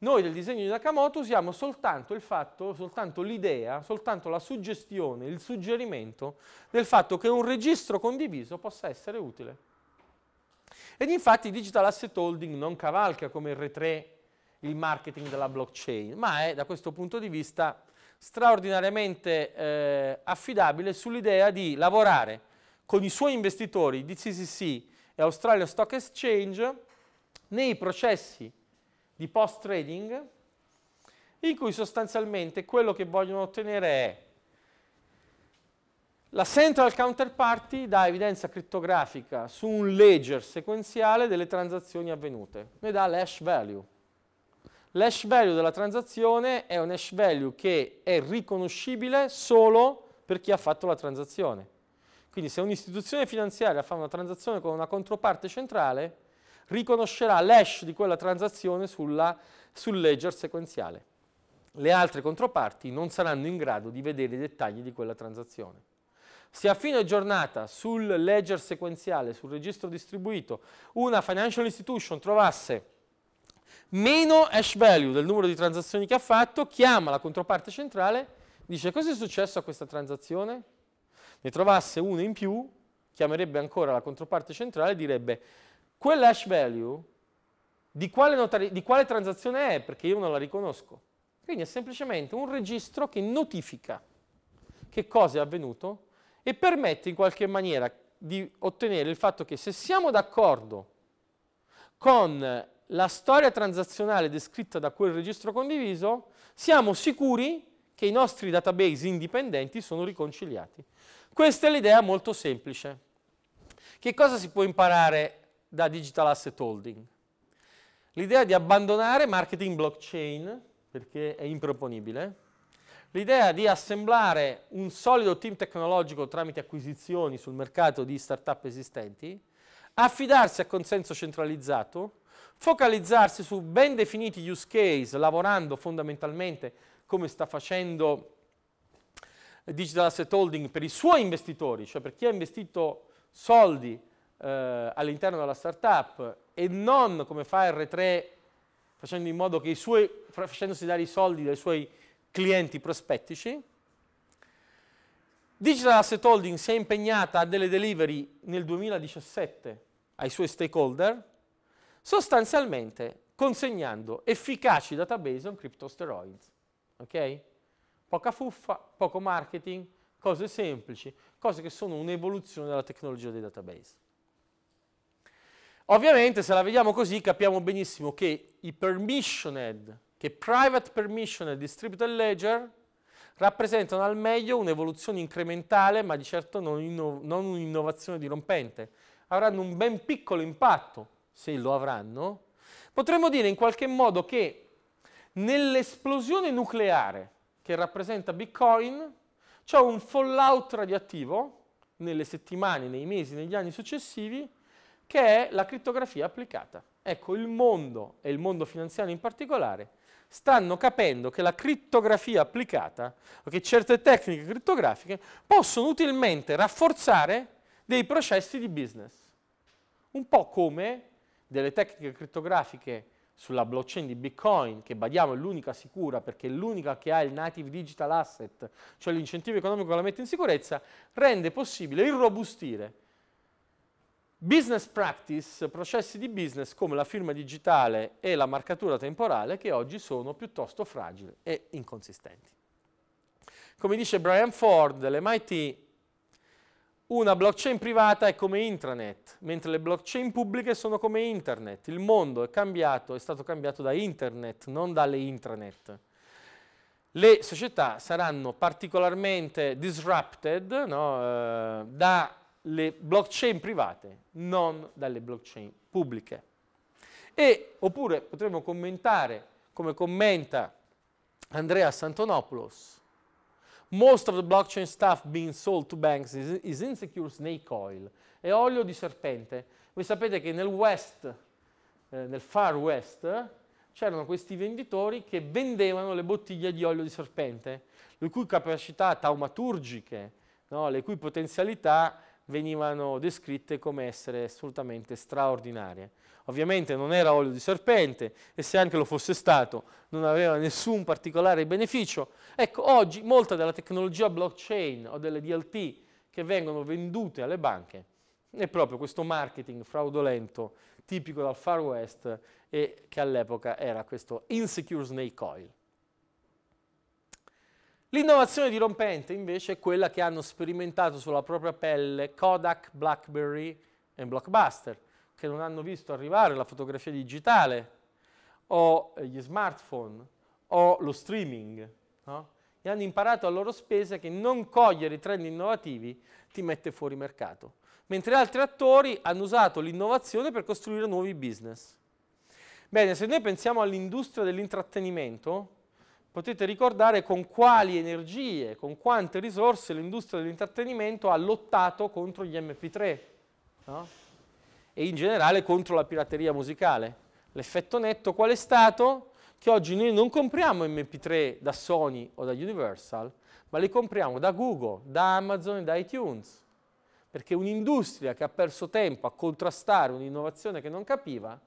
Noi del disegno di Nakamoto usiamo soltanto il fatto, soltanto l'idea, soltanto la suggestione, il suggerimento del fatto che un registro condiviso possa essere utile. Ed infatti Digital Asset Holding non cavalca come R3 il marketing della blockchain, ma è da questo punto di vista straordinariamente eh, affidabile sull'idea di lavorare con i suoi investitori di CCC e Australia Stock Exchange nei processi di post trading in cui sostanzialmente quello che vogliono ottenere è la central counterparty dà evidenza criptografica su un ledger sequenziale delle transazioni avvenute, ne dà l'hash value. L'hash value della transazione è un hash value che è riconoscibile solo per chi ha fatto la transazione. Quindi se un'istituzione finanziaria fa una transazione con una controparte centrale, riconoscerà l'hash di quella transazione sulla, sul ledger sequenziale. Le altre controparti non saranno in grado di vedere i dettagli di quella transazione. Se a fine giornata sul ledger sequenziale, sul registro distribuito, una financial institution trovasse meno hash value del numero di transazioni che ha fatto, chiama la controparte centrale, dice cosa è successo a questa transazione? Ne trovasse uno in più, chiamerebbe ancora la controparte centrale e direbbe quell'hash value di quale, di quale transazione è perché io non la riconosco. Quindi è semplicemente un registro che notifica che cosa è avvenuto e permette in qualche maniera di ottenere il fatto che se siamo d'accordo con la storia transazionale descritta da quel registro condiviso, siamo sicuri che i nostri database indipendenti sono riconciliati. Questa è l'idea molto semplice. Che cosa si può imparare da Digital Asset Holding? L'idea di abbandonare marketing blockchain, perché è improponibile, l'idea di assemblare un solido team tecnologico tramite acquisizioni sul mercato di start-up esistenti, affidarsi a consenso centralizzato, focalizzarsi su ben definiti use case, lavorando fondamentalmente come sta facendo Digital Asset Holding per i suoi investitori, cioè per chi ha investito soldi eh, all'interno della startup e non come fa R3 facendo in modo che i suoi, facendosi dare i soldi dai suoi clienti prospettici. Digital Asset Holding si è impegnata a delle delivery nel 2017 ai suoi stakeholder, sostanzialmente consegnando efficaci database on cryptosteroids. Ok? Poca fuffa, poco marketing, cose semplici, cose che sono un'evoluzione della tecnologia dei database. Ovviamente se la vediamo così capiamo benissimo che i permissioned, che private permissioned distributed ledger rappresentano al meglio un'evoluzione incrementale ma di certo non, non un'innovazione dirompente. Avranno un ben piccolo impatto se lo avranno, potremmo dire in qualche modo che nell'esplosione nucleare che rappresenta Bitcoin c'è un fallout radioattivo nelle settimane, nei mesi, negli anni successivi, che è la criptografia applicata. Ecco, il mondo e il mondo finanziario in particolare stanno capendo che la criptografia applicata, che certe tecniche criptografiche, possono utilmente rafforzare dei processi di business. Un po' come delle tecniche criptografiche sulla blockchain di Bitcoin, che badiamo è l'unica sicura perché è l'unica che ha il native digital asset, cioè l'incentivo economico che la mette in sicurezza, rende possibile irrobustire business practice, processi di business come la firma digitale e la marcatura temporale che oggi sono piuttosto fragili e inconsistenti. Come dice Brian Ford dell'MIT, una blockchain privata è come intranet, mentre le blockchain pubbliche sono come internet. Il mondo è cambiato, è stato cambiato da internet, non dalle intranet. Le società saranno particolarmente disrupted no, eh, dalle blockchain private, non dalle blockchain pubbliche. E, oppure potremmo commentare, come commenta Andrea Santonopoulos, Most of the blockchain stuff being sold to banks is, is insecure snake oil, è olio di serpente. Voi sapete che nel West, eh, nel Far West, eh, c'erano questi venditori che vendevano le bottiglie di olio di serpente, le cui capacità taumaturgiche, no, le cui potenzialità venivano descritte come essere assolutamente straordinarie. Ovviamente non era olio di serpente e se anche lo fosse stato non aveva nessun particolare beneficio. Ecco, oggi molta della tecnologia blockchain o delle DLT che vengono vendute alle banche è proprio questo marketing fraudolento tipico dal Far West e che all'epoca era questo insecure snake oil. L'innovazione dirompente invece è quella che hanno sperimentato sulla propria pelle Kodak, Blackberry e Blockbuster, che non hanno visto arrivare la fotografia digitale o gli smartphone o lo streaming. No? E hanno imparato a loro spese che non cogliere i trend innovativi ti mette fuori mercato, mentre altri attori hanno usato l'innovazione per costruire nuovi business. Bene, se noi pensiamo all'industria dell'intrattenimento, potete ricordare con quali energie, con quante risorse l'industria dell'intrattenimento ha lottato contro gli MP3 no? e in generale contro la pirateria musicale. L'effetto netto qual è stato? Che oggi noi non compriamo MP3 da Sony o da Universal, ma li compriamo da Google, da Amazon e da iTunes. Perché un'industria che ha perso tempo a contrastare un'innovazione che non capiva,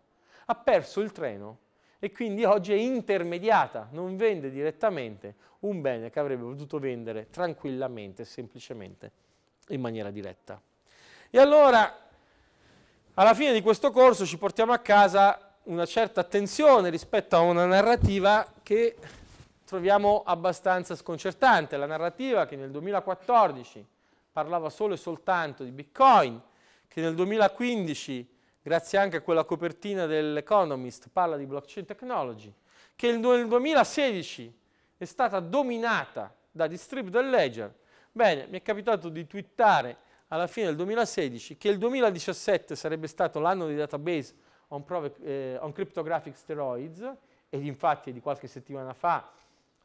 ha perso il treno e quindi oggi è intermediata, non vende direttamente un bene che avrebbe potuto vendere tranquillamente, semplicemente, in maniera diretta. E allora, alla fine di questo corso ci portiamo a casa una certa attenzione rispetto a una narrativa che troviamo abbastanza sconcertante, la narrativa che nel 2014 parlava solo e soltanto di Bitcoin, che nel 2015 grazie anche a quella copertina dell'Economist, parla di blockchain technology, che nel 2016 è stata dominata da distributed ledger. Bene, mi è capitato di twittare alla fine del 2016 che il 2017 sarebbe stato l'anno dei database on, prove, eh, on cryptographic steroids, ed infatti di qualche settimana fa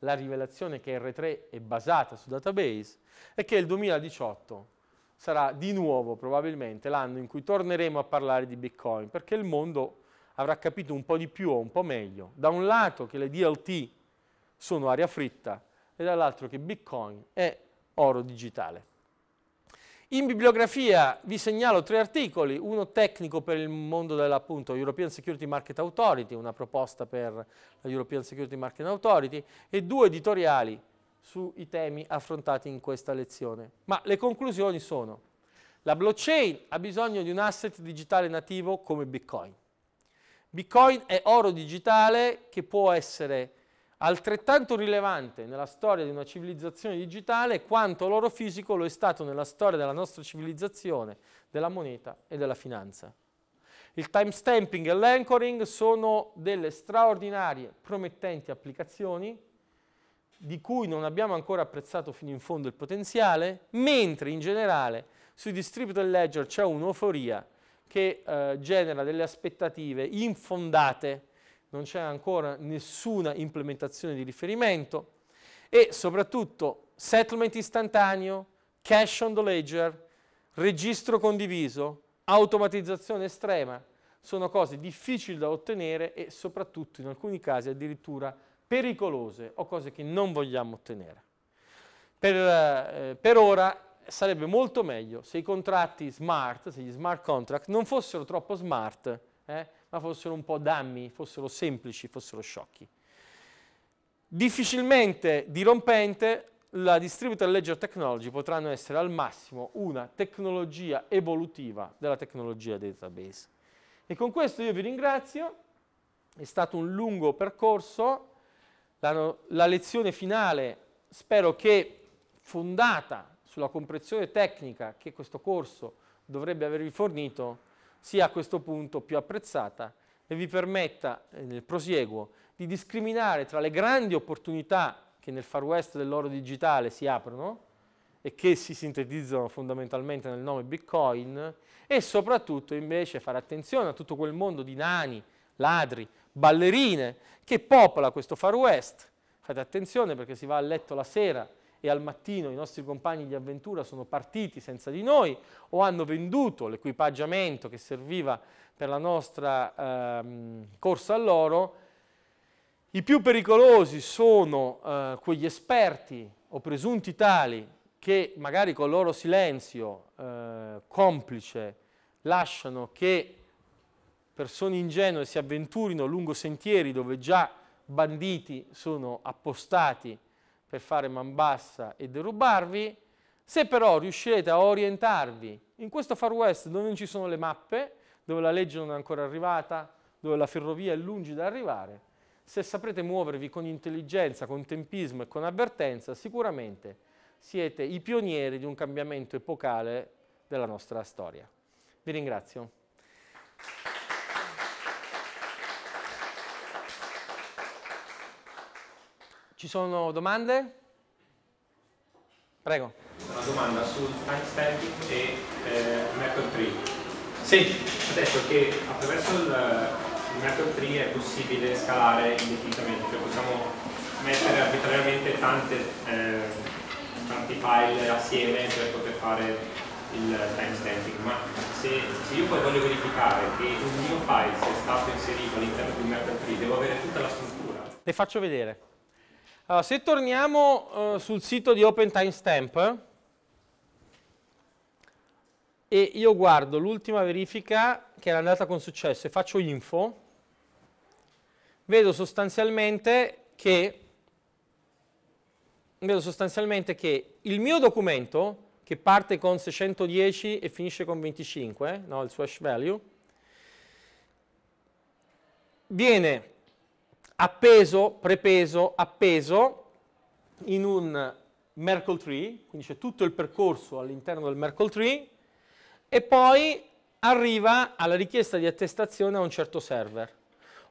la rivelazione che R3 è basata su database, e che il 2018 sarà di nuovo probabilmente l'anno in cui torneremo a parlare di Bitcoin, perché il mondo avrà capito un po' di più o un po' meglio, da un lato che le DLT sono aria fritta e dall'altro che Bitcoin è oro digitale. In bibliografia vi segnalo tre articoli, uno tecnico per il mondo European Security Market Authority, una proposta per la European Security Market Authority, e due editoriali sui temi affrontati in questa lezione. Ma le conclusioni sono, la blockchain ha bisogno di un asset digitale nativo come Bitcoin. Bitcoin è oro digitale che può essere altrettanto rilevante nella storia di una civilizzazione digitale quanto l'oro fisico lo è stato nella storia della nostra civilizzazione, della moneta e della finanza. Il timestamping e l'anchoring sono delle straordinarie promettenti applicazioni di cui non abbiamo ancora apprezzato fino in fondo il potenziale, mentre in generale sui distributed ledger c'è un'euforia che eh, genera delle aspettative infondate, non c'è ancora nessuna implementazione di riferimento e soprattutto settlement istantaneo, cash on the ledger, registro condiviso, automatizzazione estrema, sono cose difficili da ottenere e soprattutto in alcuni casi addirittura pericolose o cose che non vogliamo ottenere. Per, eh, per, ora sarebbe molto meglio se i contratti smart, se gli smart contract, non fossero troppo smart, eh, ma fossero un po' dammi, fossero semplici, fossero sciocchi. Difficilmente dirompente la distributed ledger technology potranno essere al massimo una tecnologia evolutiva della tecnologia database. E con questo io vi ringrazio, è stato un lungo percorso, la, la lezione finale, spero che fondata sulla comprensione tecnica che questo corso dovrebbe avervi fornito, sia a questo punto più apprezzata e vi permetta, eh, nel prosieguo, di discriminare tra le grandi opportunità che nel far west dell'oro digitale si aprono e che si sintetizzano fondamentalmente nel nome Bitcoin e soprattutto invece fare attenzione a tutto quel mondo di nani, ladri, ballerine, che popola questo Far West. Fate attenzione perché si va a letto la sera e al mattino i nostri compagni di avventura sono partiti senza di noi o hanno venduto l'equipaggiamento che serviva per la nostra ehm, corsa all'oro. I più pericolosi sono eh, quegli esperti o presunti tali che magari col loro silenzio eh, complice lasciano che persone ingenue si avventurino lungo sentieri dove già banditi sono appostati per fare man bassa e derubarvi, se però riuscirete a orientarvi in questo Far West dove non ci sono le mappe, dove la legge non è ancora arrivata, dove la ferrovia è lungi da arrivare, se saprete muovervi con intelligenza, con tempismo e con avvertenza, sicuramente siete i pionieri di un cambiamento epocale della nostra storia. Vi ringrazio. Ci sono domande? Prego. Una domanda sul timestamping e eh, method tree. Sì. Ha detto che attraverso il, il method tree è possibile scalare indefinitamente, cioè possiamo mettere arbitrariamente tante, eh, tanti file assieme per poter fare il timestamping, ma se, se, io poi voglio verificare che un mio file sia stato inserito all'interno di un method tree, devo avere tutta la struttura. Le faccio vedere. Allora, se torniamo eh, sul sito di Open Timestamp e io guardo l'ultima verifica che era andata con successo e faccio info, vedo sostanzialmente che, vedo sostanzialmente che il mio documento, che parte con 610 e finisce con 25, no, il suo hash value, viene appeso, prepeso, appeso in un Merkle tree, quindi c'è tutto il percorso all'interno del Merkle tree e poi arriva alla richiesta di attestazione a un certo server.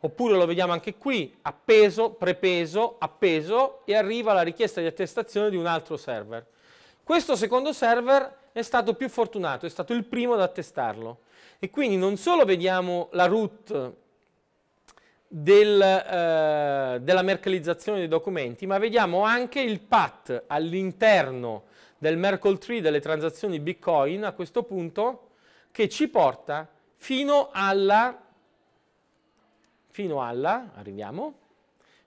Oppure lo vediamo anche qui, appeso, prepeso, appeso e arriva alla richiesta di attestazione di un altro server. Questo secondo server è stato più fortunato, è stato il primo ad attestarlo. E quindi non solo vediamo la root del, eh, della mercalizzazione dei documenti, ma vediamo anche il PAT all'interno del Merkle Tree delle transazioni Bitcoin a questo punto che ci porta fino alla, fino alla, arriviamo,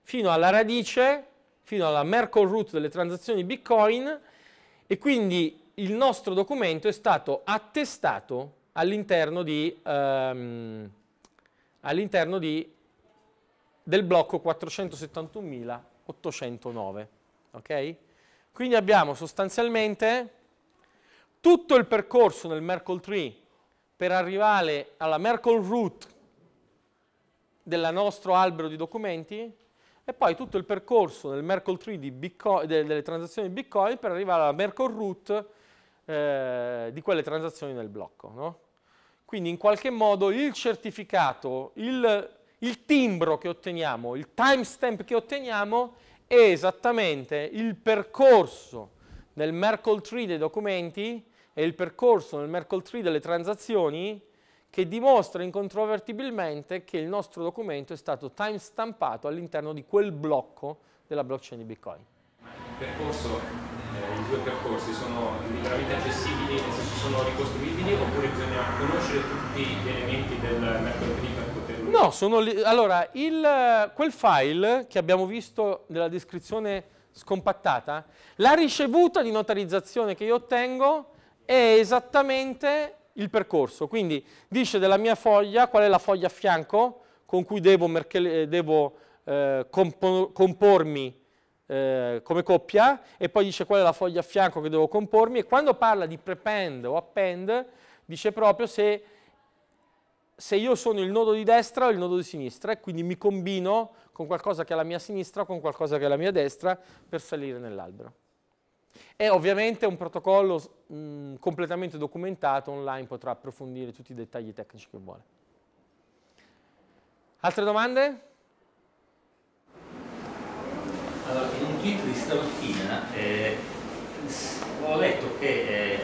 fino alla radice, fino alla Merkle Root delle transazioni Bitcoin e quindi il nostro documento è stato attestato all'interno di, um, all'interno di del blocco 471.809. Okay? Quindi abbiamo sostanzialmente tutto il percorso nel Merkle Tree per arrivare alla Merkle Root del nostro albero di documenti e poi tutto il percorso nel Merkle Tree Bitcoin, delle transazioni Bitcoin per arrivare alla Merkle Root eh, di quelle transazioni nel blocco. No? Quindi in qualche modo il certificato, il il timbro che otteniamo, il timestamp che otteniamo è esattamente il percorso nel Merkle Tree dei documenti e il percorso nel Merkle Tree delle transazioni che dimostra incontrovertibilmente che il nostro documento è stato timestampato all'interno di quel blocco della blockchain di Bitcoin. Il percorso, eh, i due percorsi sono liberamente accessibili, nel senso sono ricostruibili oppure bisogna conoscere tutti gli elementi del Merkle Tree No, sono lì. Allora, il, quel file che abbiamo visto nella descrizione scompattata, la ricevuta di notarizzazione che io ottengo è esattamente il percorso. Quindi dice della mia foglia qual è la foglia a fianco con cui devo, eh, devo eh, compormi eh, come coppia e poi dice qual è la foglia a fianco che devo compormi e quando parla di prepend o append dice proprio se se io sono il nodo di destra o il nodo di sinistra e quindi mi combino con qualcosa che è la mia sinistra o con qualcosa che è la mia destra per salire nell'albero. È ovviamente un protocollo mh, completamente documentato, online potrà approfondire tutti i dettagli tecnici che vuole. Altre domande? Allora, in un tweet di stamattina eh, ho letto che eh,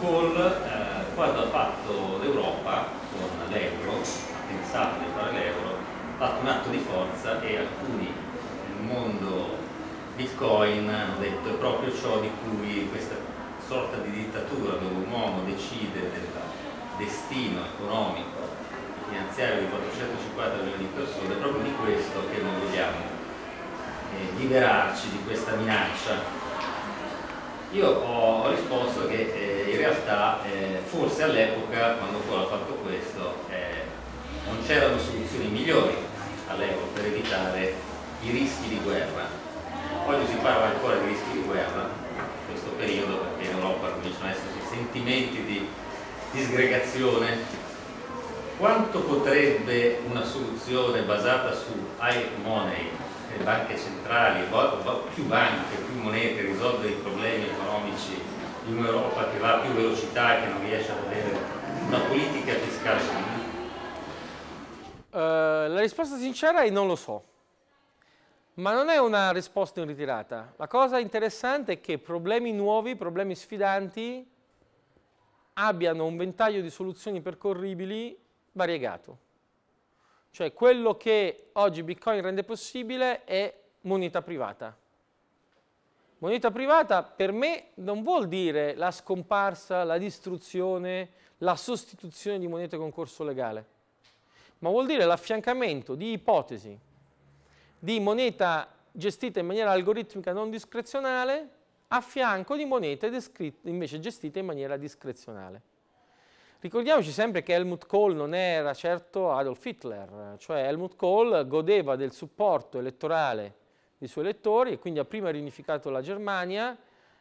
Paul, eh, quando ha fatto l'Europa, di fare l'euro, fatto un atto di forza e alcuni nel mondo bitcoin hanno detto è proprio ciò di cui questa sorta di dittatura dove un uomo decide del destino economico e finanziario di 450 milioni di persone, è proprio di questo che noi vogliamo eh, liberarci di questa minaccia. Io ho risposto che eh, in realtà eh, forse all'epoca, quando Cole ha fatto questo, non c'erano soluzioni migliori all'epoca per evitare i rischi di guerra. Oggi si parla ancora di rischi di guerra in questo periodo perché in Europa cominciano ad esserci sentimenti di disgregazione. Quanto potrebbe una soluzione basata su high money, le banche centrali, più banche, più monete, risolvere i problemi economici in un'Europa che va a più velocità e che non riesce ad avere una politica fiscale eh, la risposta sincera è non lo so, ma non è una risposta in ritirata. La cosa interessante è che problemi nuovi, problemi sfidanti, abbiano un ventaglio di soluzioni percorribili variegato. Cioè quello che oggi Bitcoin rende possibile è moneta privata. Moneta privata per me non vuol dire la scomparsa, la distruzione, la sostituzione di monete con corso legale ma vuol dire l'affiancamento di ipotesi di moneta gestita in maniera algoritmica non discrezionale a fianco di monete invece gestite in maniera discrezionale. Ricordiamoci sempre che Helmut Kohl non era certo Adolf Hitler, cioè Helmut Kohl godeva del supporto elettorale dei suoi elettori e quindi ha prima riunificato la Germania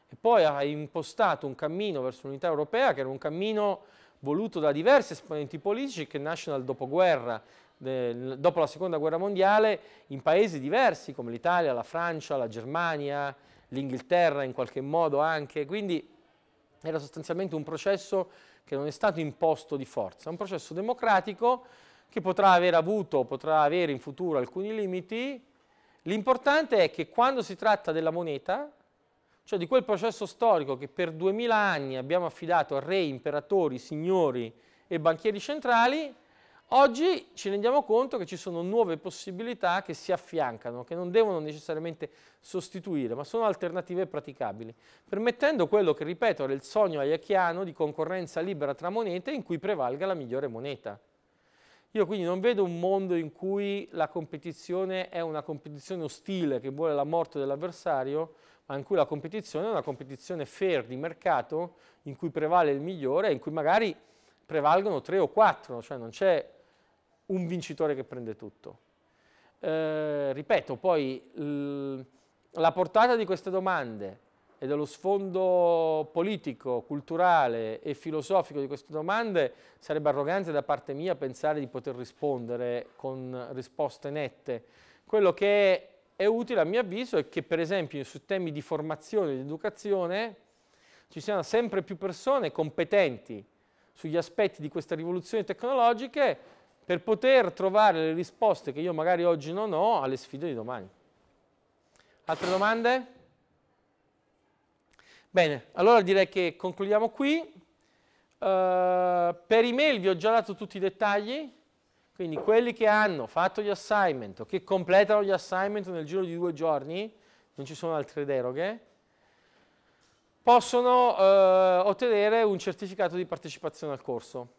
e poi ha impostato un cammino verso l'unità europea che era un cammino voluto da diversi esponenti politici che nasce dal dopoguerra, dopo la seconda guerra mondiale, in paesi diversi come l'Italia, la Francia, la Germania, l'Inghilterra in qualche modo anche, quindi era sostanzialmente un processo che non è stato imposto di forza, è un processo democratico che potrà aver avuto, potrà avere in futuro alcuni limiti, l'importante è che quando si tratta della moneta, cioè di quel processo storico che per duemila anni abbiamo affidato a re, imperatori, signori e banchieri centrali, oggi ci rendiamo conto che ci sono nuove possibilità che si affiancano, che non devono necessariamente sostituire, ma sono alternative praticabili, permettendo quello che, ripeto, era il sogno ayachiano di concorrenza libera tra monete in cui prevalga la migliore moneta. Io quindi non vedo un mondo in cui la competizione è una competizione ostile che vuole la morte dell'avversario, in cui la competizione è una competizione fair di mercato, in cui prevale il migliore, e in cui magari prevalgono tre o quattro, cioè non c'è un vincitore che prende tutto. Eh, ripeto, poi la portata di queste domande e dello sfondo politico, culturale e filosofico di queste domande sarebbe arrogante da parte mia pensare di poter rispondere con risposte nette. Quello che è è utile a mio avviso è che per esempio su temi di formazione ed educazione ci siano sempre più persone competenti sugli aspetti di queste rivoluzioni tecnologiche per poter trovare le risposte che io magari oggi non ho alle sfide di domani. Altre domande? Bene, allora direi che concludiamo qui. Uh, per email vi ho già dato tutti i dettagli, quindi quelli che hanno fatto gli assignment o che completano gli assignment nel giro di due giorni, non ci sono altre deroghe, possono eh, ottenere un certificato di partecipazione al corso.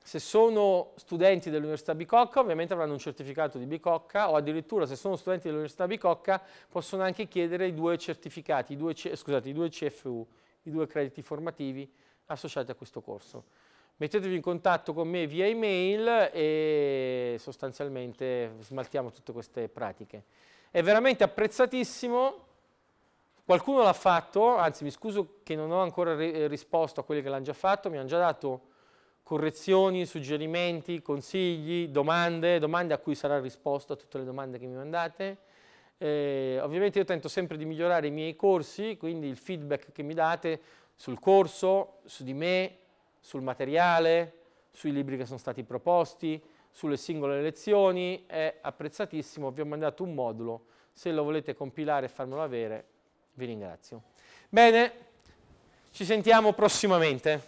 Se sono studenti dell'Università Bicocca, ovviamente avranno un certificato di Bicocca, o addirittura se sono studenti dell'Università Bicocca possono anche chiedere i due certificati, i due, scusate, i due CFU, i due crediti formativi associati a questo corso mettetevi in contatto con me via email e sostanzialmente smaltiamo tutte queste pratiche. È veramente apprezzatissimo, qualcuno l'ha fatto, anzi mi scuso che non ho ancora eh, risposto a quelli che l'hanno già fatto, mi hanno già dato correzioni, suggerimenti, consigli, domande, domande a cui sarà risposto a tutte le domande che mi mandate. Eh, ovviamente io tento sempre di migliorare i miei corsi, quindi il feedback che mi date sul corso, su di me, sul materiale, sui libri che sono stati proposti, sulle singole lezioni, è apprezzatissimo, vi ho mandato un modulo, se lo volete compilare e farmelo avere vi ringrazio. Bene, ci sentiamo prossimamente.